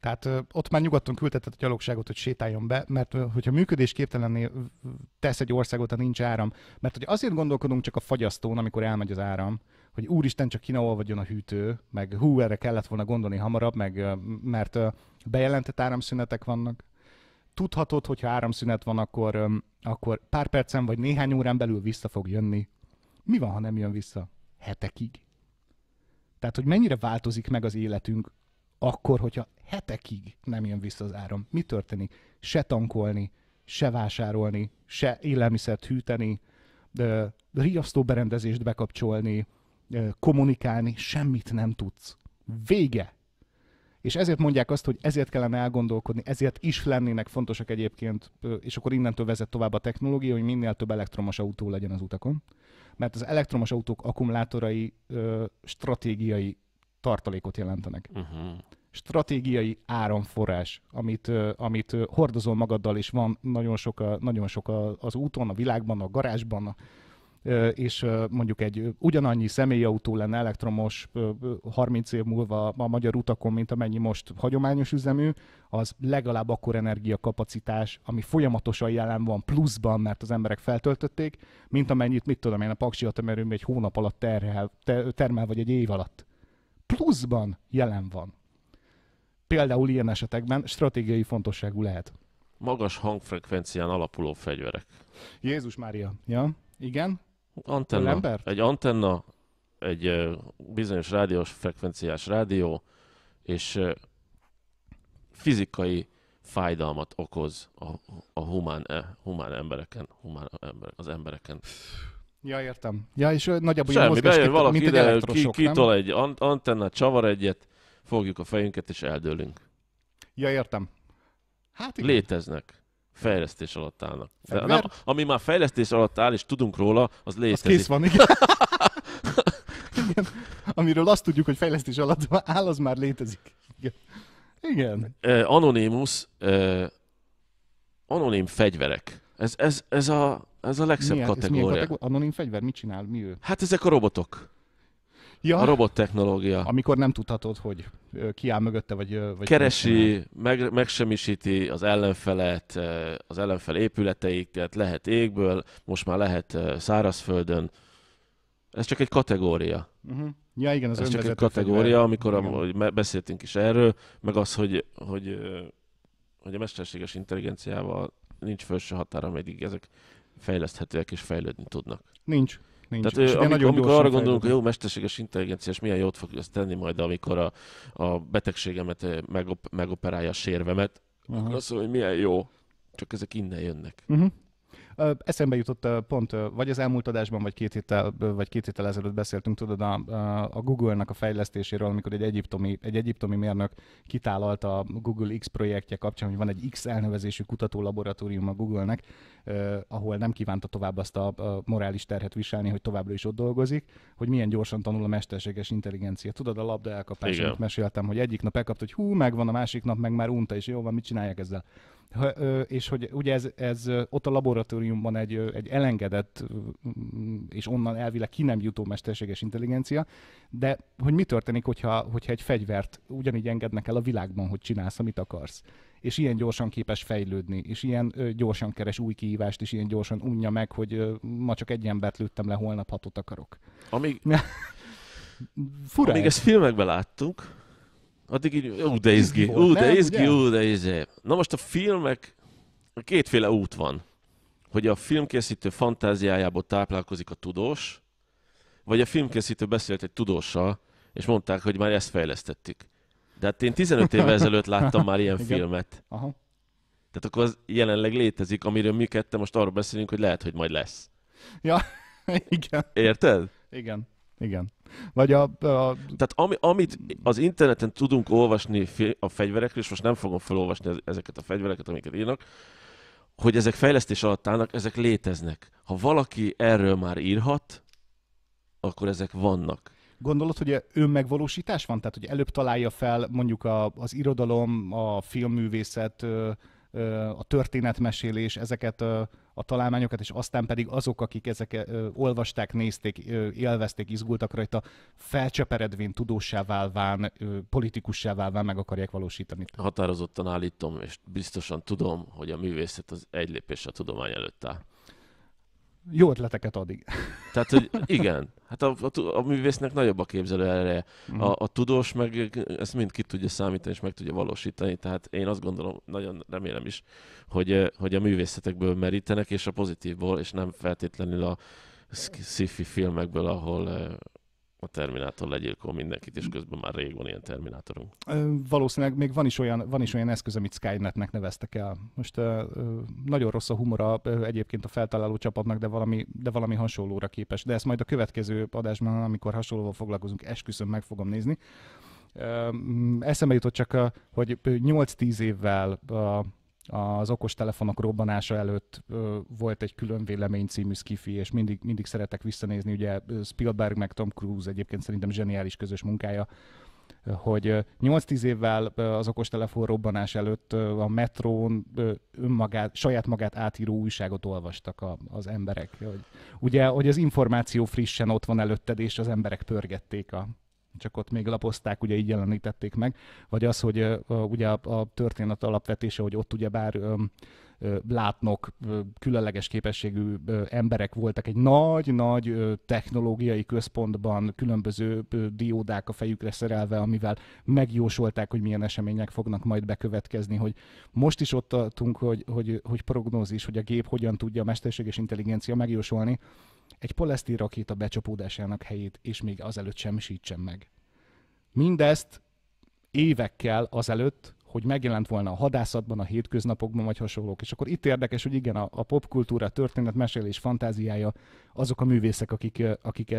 Tehát ott már nyugodtan küldtetett a gyalogságot, hogy sétáljon be, mert hogyha működésképtelenné tesz egy országot, ha nincs áram. Mert hogy azért gondolkodunk csak a fagyasztón, amikor elmegy az áram, hogy úristen, csak kina olvadjon a hűtő, meg hú, erre kellett volna gondolni hamarabb, meg, mert bejelentett áramszünetek vannak. Tudhatod, hogyha áramszünet van, akkor, akkor pár percen vagy néhány órán belül vissza fog jönni. Mi van, ha nem jön vissza? Hetekig. Tehát, hogy mennyire változik meg az életünk akkor, hogyha hetekig nem jön vissza az áram, mi történik? Se tankolni, se vásárolni, se élelmiszert hűteni, de riasztó berendezést bekapcsolni, kommunikálni, semmit nem tudsz. Vége! És ezért mondják azt, hogy ezért kellene elgondolkodni, ezért is lennének fontosak egyébként, és akkor innentől vezet tovább a technológia, hogy minél több elektromos autó legyen az utakon. Mert az elektromos autók akkumulátorai stratégiai tartalékot jelentenek. Uh-huh. Stratégiai áramforrás, amit, amit hordozol magaddal, és van nagyon sok, a, nagyon sok a, az úton, a világban, a garázsban, a, és mondjuk egy ugyanannyi személyautó lenne elektromos 30 év múlva a magyar utakon, mint amennyi most hagyományos üzemű, az legalább akkor energiakapacitás, ami folyamatosan jelen van pluszban, mert az emberek feltöltötték, mint amennyit, mit tudom én, a paksi atomerőm egy hónap alatt terhel, te, termel, vagy egy év alatt pluszban jelen van. Például ilyen esetekben stratégiai fontosságú lehet. Magas hangfrekvencián alapuló fegyverek. Jézus Mária. Ja, igen. Antenna. Lembert? Egy antenna, egy bizonyos rádiós frekvenciás rádió, és fizikai fájdalmat okoz a, a humán, e, humán embereken, humán ember az embereken. Ja, értem. Ja, és nagyjából Semmi, mozgás, bejön valaki mint ide, egy ki, kitol egy antennát, csavar egyet, fogjuk a fejünket és eldőlünk. Ja, értem. Hát igen. Léteznek. Fejlesztés alatt állnak. Fegyver? Nem, ami már fejlesztés alatt áll, és tudunk róla, az létezik. Az kész van, igen. igen. Amiről azt tudjuk, hogy fejlesztés alatt áll, az már létezik. Igen. igen. Anonymous, anonim fegyverek. Ez, ez, ez a ez a legszebb Milyen, kategória. Ez kategória. Anonim fegyver, mit csinál, mi ő? Hát ezek a robotok. Ja. A robot technológia. Amikor nem tudhatod, hogy ki áll mögötte, vagy... vagy Keresi, meg, megsemmisíti az ellenfelet, az ellenfel épületeiket, lehet égből, most már lehet szárazföldön. Ez csak egy kategória. Uh-huh. Ja, igen, az Ez csak egy kategória, fegyver. amikor igen. A, beszéltünk is erről, meg az, hogy, hogy, hogy a mesterséges intelligenciával nincs felső határa, ameddig ezek fejleszthetőek és fejlődni tudnak. Nincs. Nincs. Tehát amikor, amikor arra gondolunk, hogy jó, mesterséges intelligencia, és milyen jót fog ezt tenni majd, amikor a, a betegségemet megop, megoperálja a sérvemet, uh-huh. akkor azt mondom, hogy milyen jó, csak ezek innen jönnek. Uh-huh. Eszembe jutott pont, vagy az elmúlt adásban, vagy két héttel, vagy két héttel ezelőtt beszéltünk, tudod, a, a Google-nak a fejlesztéséről, amikor egy egyiptomi, egy egyiptomi mérnök kitálalta a Google X projektje kapcsán, hogy van egy X elnevezésű kutatólaboratórium a Google-nek, ahol nem kívánta tovább azt a, a morális terhet viselni, hogy továbbra is ott dolgozik, hogy milyen gyorsan tanul a mesterséges intelligencia. Tudod, a labda elkapás, meséltem, hogy egyik nap elkapta, hogy hú, megvan, a másik nap meg már unta, és jó van, mit csinálják ezzel és hogy ugye ez, ez ott a laboratóriumban egy, egy elengedett, mm, és onnan elvileg ki nem jutó mesterséges intelligencia, de hogy mi történik, hogyha, hogyha egy fegyvert ugyanígy engednek el a világban, hogy csinálsz, amit akarsz és ilyen gyorsan képes fejlődni, és ilyen gyorsan keres új kihívást, és ilyen gyorsan unja meg, hogy ma csak egy embert lőttem le, holnap hatot akarok. Amíg... Fura Amíg ezt filmekben láttuk, Addig így, ú, de izgi, ú, de izgi, ú, de izgi. Na most a filmek, kétféle út van. Hogy a filmkészítő fantáziájából táplálkozik a tudós, vagy a filmkészítő beszélt egy tudóssal, és mondták, hogy már ezt fejlesztettük. De hát én 15 évvel ezelőtt láttam már ilyen Igen. filmet. Aha. Tehát akkor az jelenleg létezik, amiről mi ketten most arról beszélünk, hogy lehet, hogy majd lesz. Ja, igen. Érted? Igen. Igen. Vagy a, a... Tehát ami, amit az interneten tudunk olvasni a fegyverekről, és most nem fogom felolvasni ezeket a fegyvereket, amiket írnak, hogy ezek fejlesztés alatt állnak, ezek léteznek. Ha valaki erről már írhat, akkor ezek vannak. Gondolod, hogy önmegvalósítás van? Tehát, hogy előbb találja fel mondjuk a, az irodalom, a filmművészet, a történetmesélés, ezeket a találmányokat, és aztán pedig azok, akik ezek olvasták, nézték, élvezték, izgultak rajta, felcseperedvén, tudósá válván, politikussá válván meg akarják valósítani. Határozottan állítom, és biztosan tudom, hogy a művészet az egy lépés a tudomány előtt áll jó ötleteket ad, igen. Tehát, hogy igen, hát a, a, a művésznek nagyobb a képzelő erre. A, mhm. a tudós meg ezt mind ki tudja számítani, és meg tudja valósítani, tehát én azt gondolom, nagyon remélem is, hogy, hogy a művészetekből merítenek, és a pozitívból, és nem feltétlenül a sci-fi filmekből, ahol a Terminátor legyilkol mindenkit, és közben már rég van ilyen Terminátorunk. Valószínűleg még van is olyan, van is olyan eszköz, amit Skynetnek neveztek el. Most ö, ö, nagyon rossz a humora ö, egyébként a feltaláló csapatnak, de valami, de valami hasonlóra képes. De ezt majd a következő adásban, amikor hasonlóval foglalkozunk, esküszöm meg fogom nézni. Eszembe jutott csak, hogy 8-10 évvel a az okostelefonok robbanása előtt ö, volt egy külön vélemény című skifi, és mindig, mindig szeretek visszanézni, ugye Spielberg meg Tom Cruise egyébként szerintem zseniális közös munkája, hogy 8-10 évvel az okostelefon robbanás előtt a metrón önmagát, saját magát átíró újságot olvastak a, az emberek. Hogy, ugye, hogy az információ frissen ott van előtted, és az emberek pörgették a, csak ott még lapozták, ugye így jelenítették meg, vagy az, hogy uh, ugye a, a történet alapvetése, hogy ott ugye um, látnok, különleges képességű emberek voltak egy nagy-nagy technológiai központban, különböző diódák a fejükre szerelve, amivel megjósolták, hogy milyen események fognak majd bekövetkezni, hogy most is ott tartunk, hogy, hogy, hogy prognózis, hogy a gép hogyan tudja a mesterséges intelligencia megjósolni, egy polesztír rakéta becsapódásának helyét, és még azelőtt sem sítsen meg. Mindezt évekkel azelőtt, hogy megjelent volna a hadászatban, a hétköznapokban, vagy hasonlók. És akkor itt érdekes, hogy igen, a, a popkultúra, a mesélés, fantáziája azok a művészek, akik, akik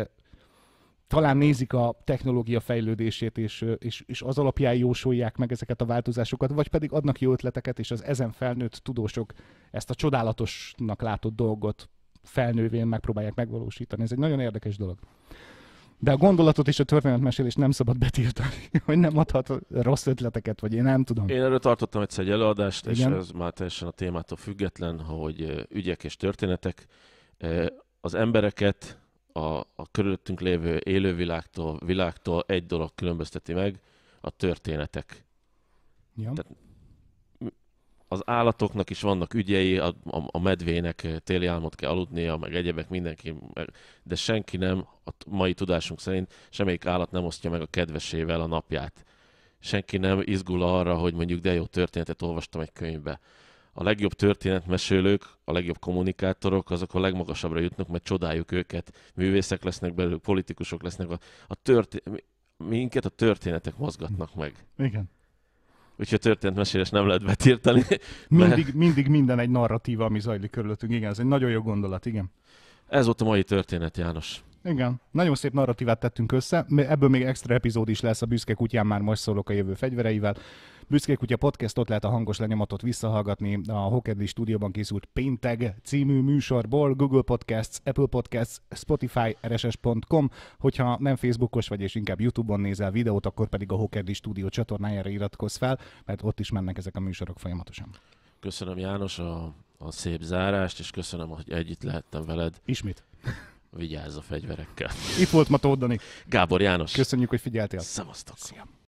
talán nézik a technológia fejlődését, és, és, és az alapján jósolják meg ezeket a változásokat, vagy pedig adnak jó ötleteket, és az ezen felnőtt tudósok ezt a csodálatosnak látott dolgot felnővén megpróbálják megvalósítani. Ez egy nagyon érdekes dolog. De a gondolatot és a történetmesélést nem szabad betiltani, hogy nem adhat rossz ötleteket, vagy én nem tudom. Én erről tartottam egyszer egy előadást, Igen? és ez már teljesen a témától független, hogy ügyek és történetek az embereket a, a körülöttünk lévő élővilágtól, világtól egy dolog különbözteti meg, a történetek. Ja. Tehát az állatoknak is vannak ügyei, a, a, a medvének eh, téli álmot kell aludnia, meg egyebek mindenki, de senki nem, a mai tudásunk szerint semmelyik állat nem osztja meg a kedvesével a napját. Senki nem izgul arra, hogy mondjuk de jó történetet olvastam egy könyvbe. A legjobb történetmesélők, a legjobb kommunikátorok, azok a legmagasabbra jutnak, mert csodáljuk őket. Művészek lesznek belőlük, politikusok lesznek. A, a történet, minket a történetek mozgatnak meg. Igen. Úgyhogy a mesélés nem lehet betiltani. Mindig, mert... mindig minden egy narratíva, ami zajlik körülöttünk. Igen, ez egy nagyon jó gondolat, igen. Ez volt a mai történet, János. Igen. Nagyon szép narratívát tettünk össze, ebből még extra epizód is lesz a Büszke Kutyán, már most szólok a jövő fegyvereivel. Büszke Kutya Podcast, ott lehet a hangos lenyomatot visszahallgatni a Hokedli stúdióban készült Pénteg című műsorból, Google Podcasts, Apple Podcasts, Spotify, rss.com. Hogyha nem Facebookos vagy és inkább YouTube-on nézel videót, akkor pedig a Hokedli stúdió csatornájára iratkozz fel, mert ott is mennek ezek a műsorok folyamatosan. Köszönöm János a, a szép zárást, és köszönöm, hogy együtt lehettem veled. Ismét. Vigyázz a fegyverekkel. Itt volt ma Tóth Dani. Gábor János. Köszönjük, hogy figyeltél. Szevasztok. Szia.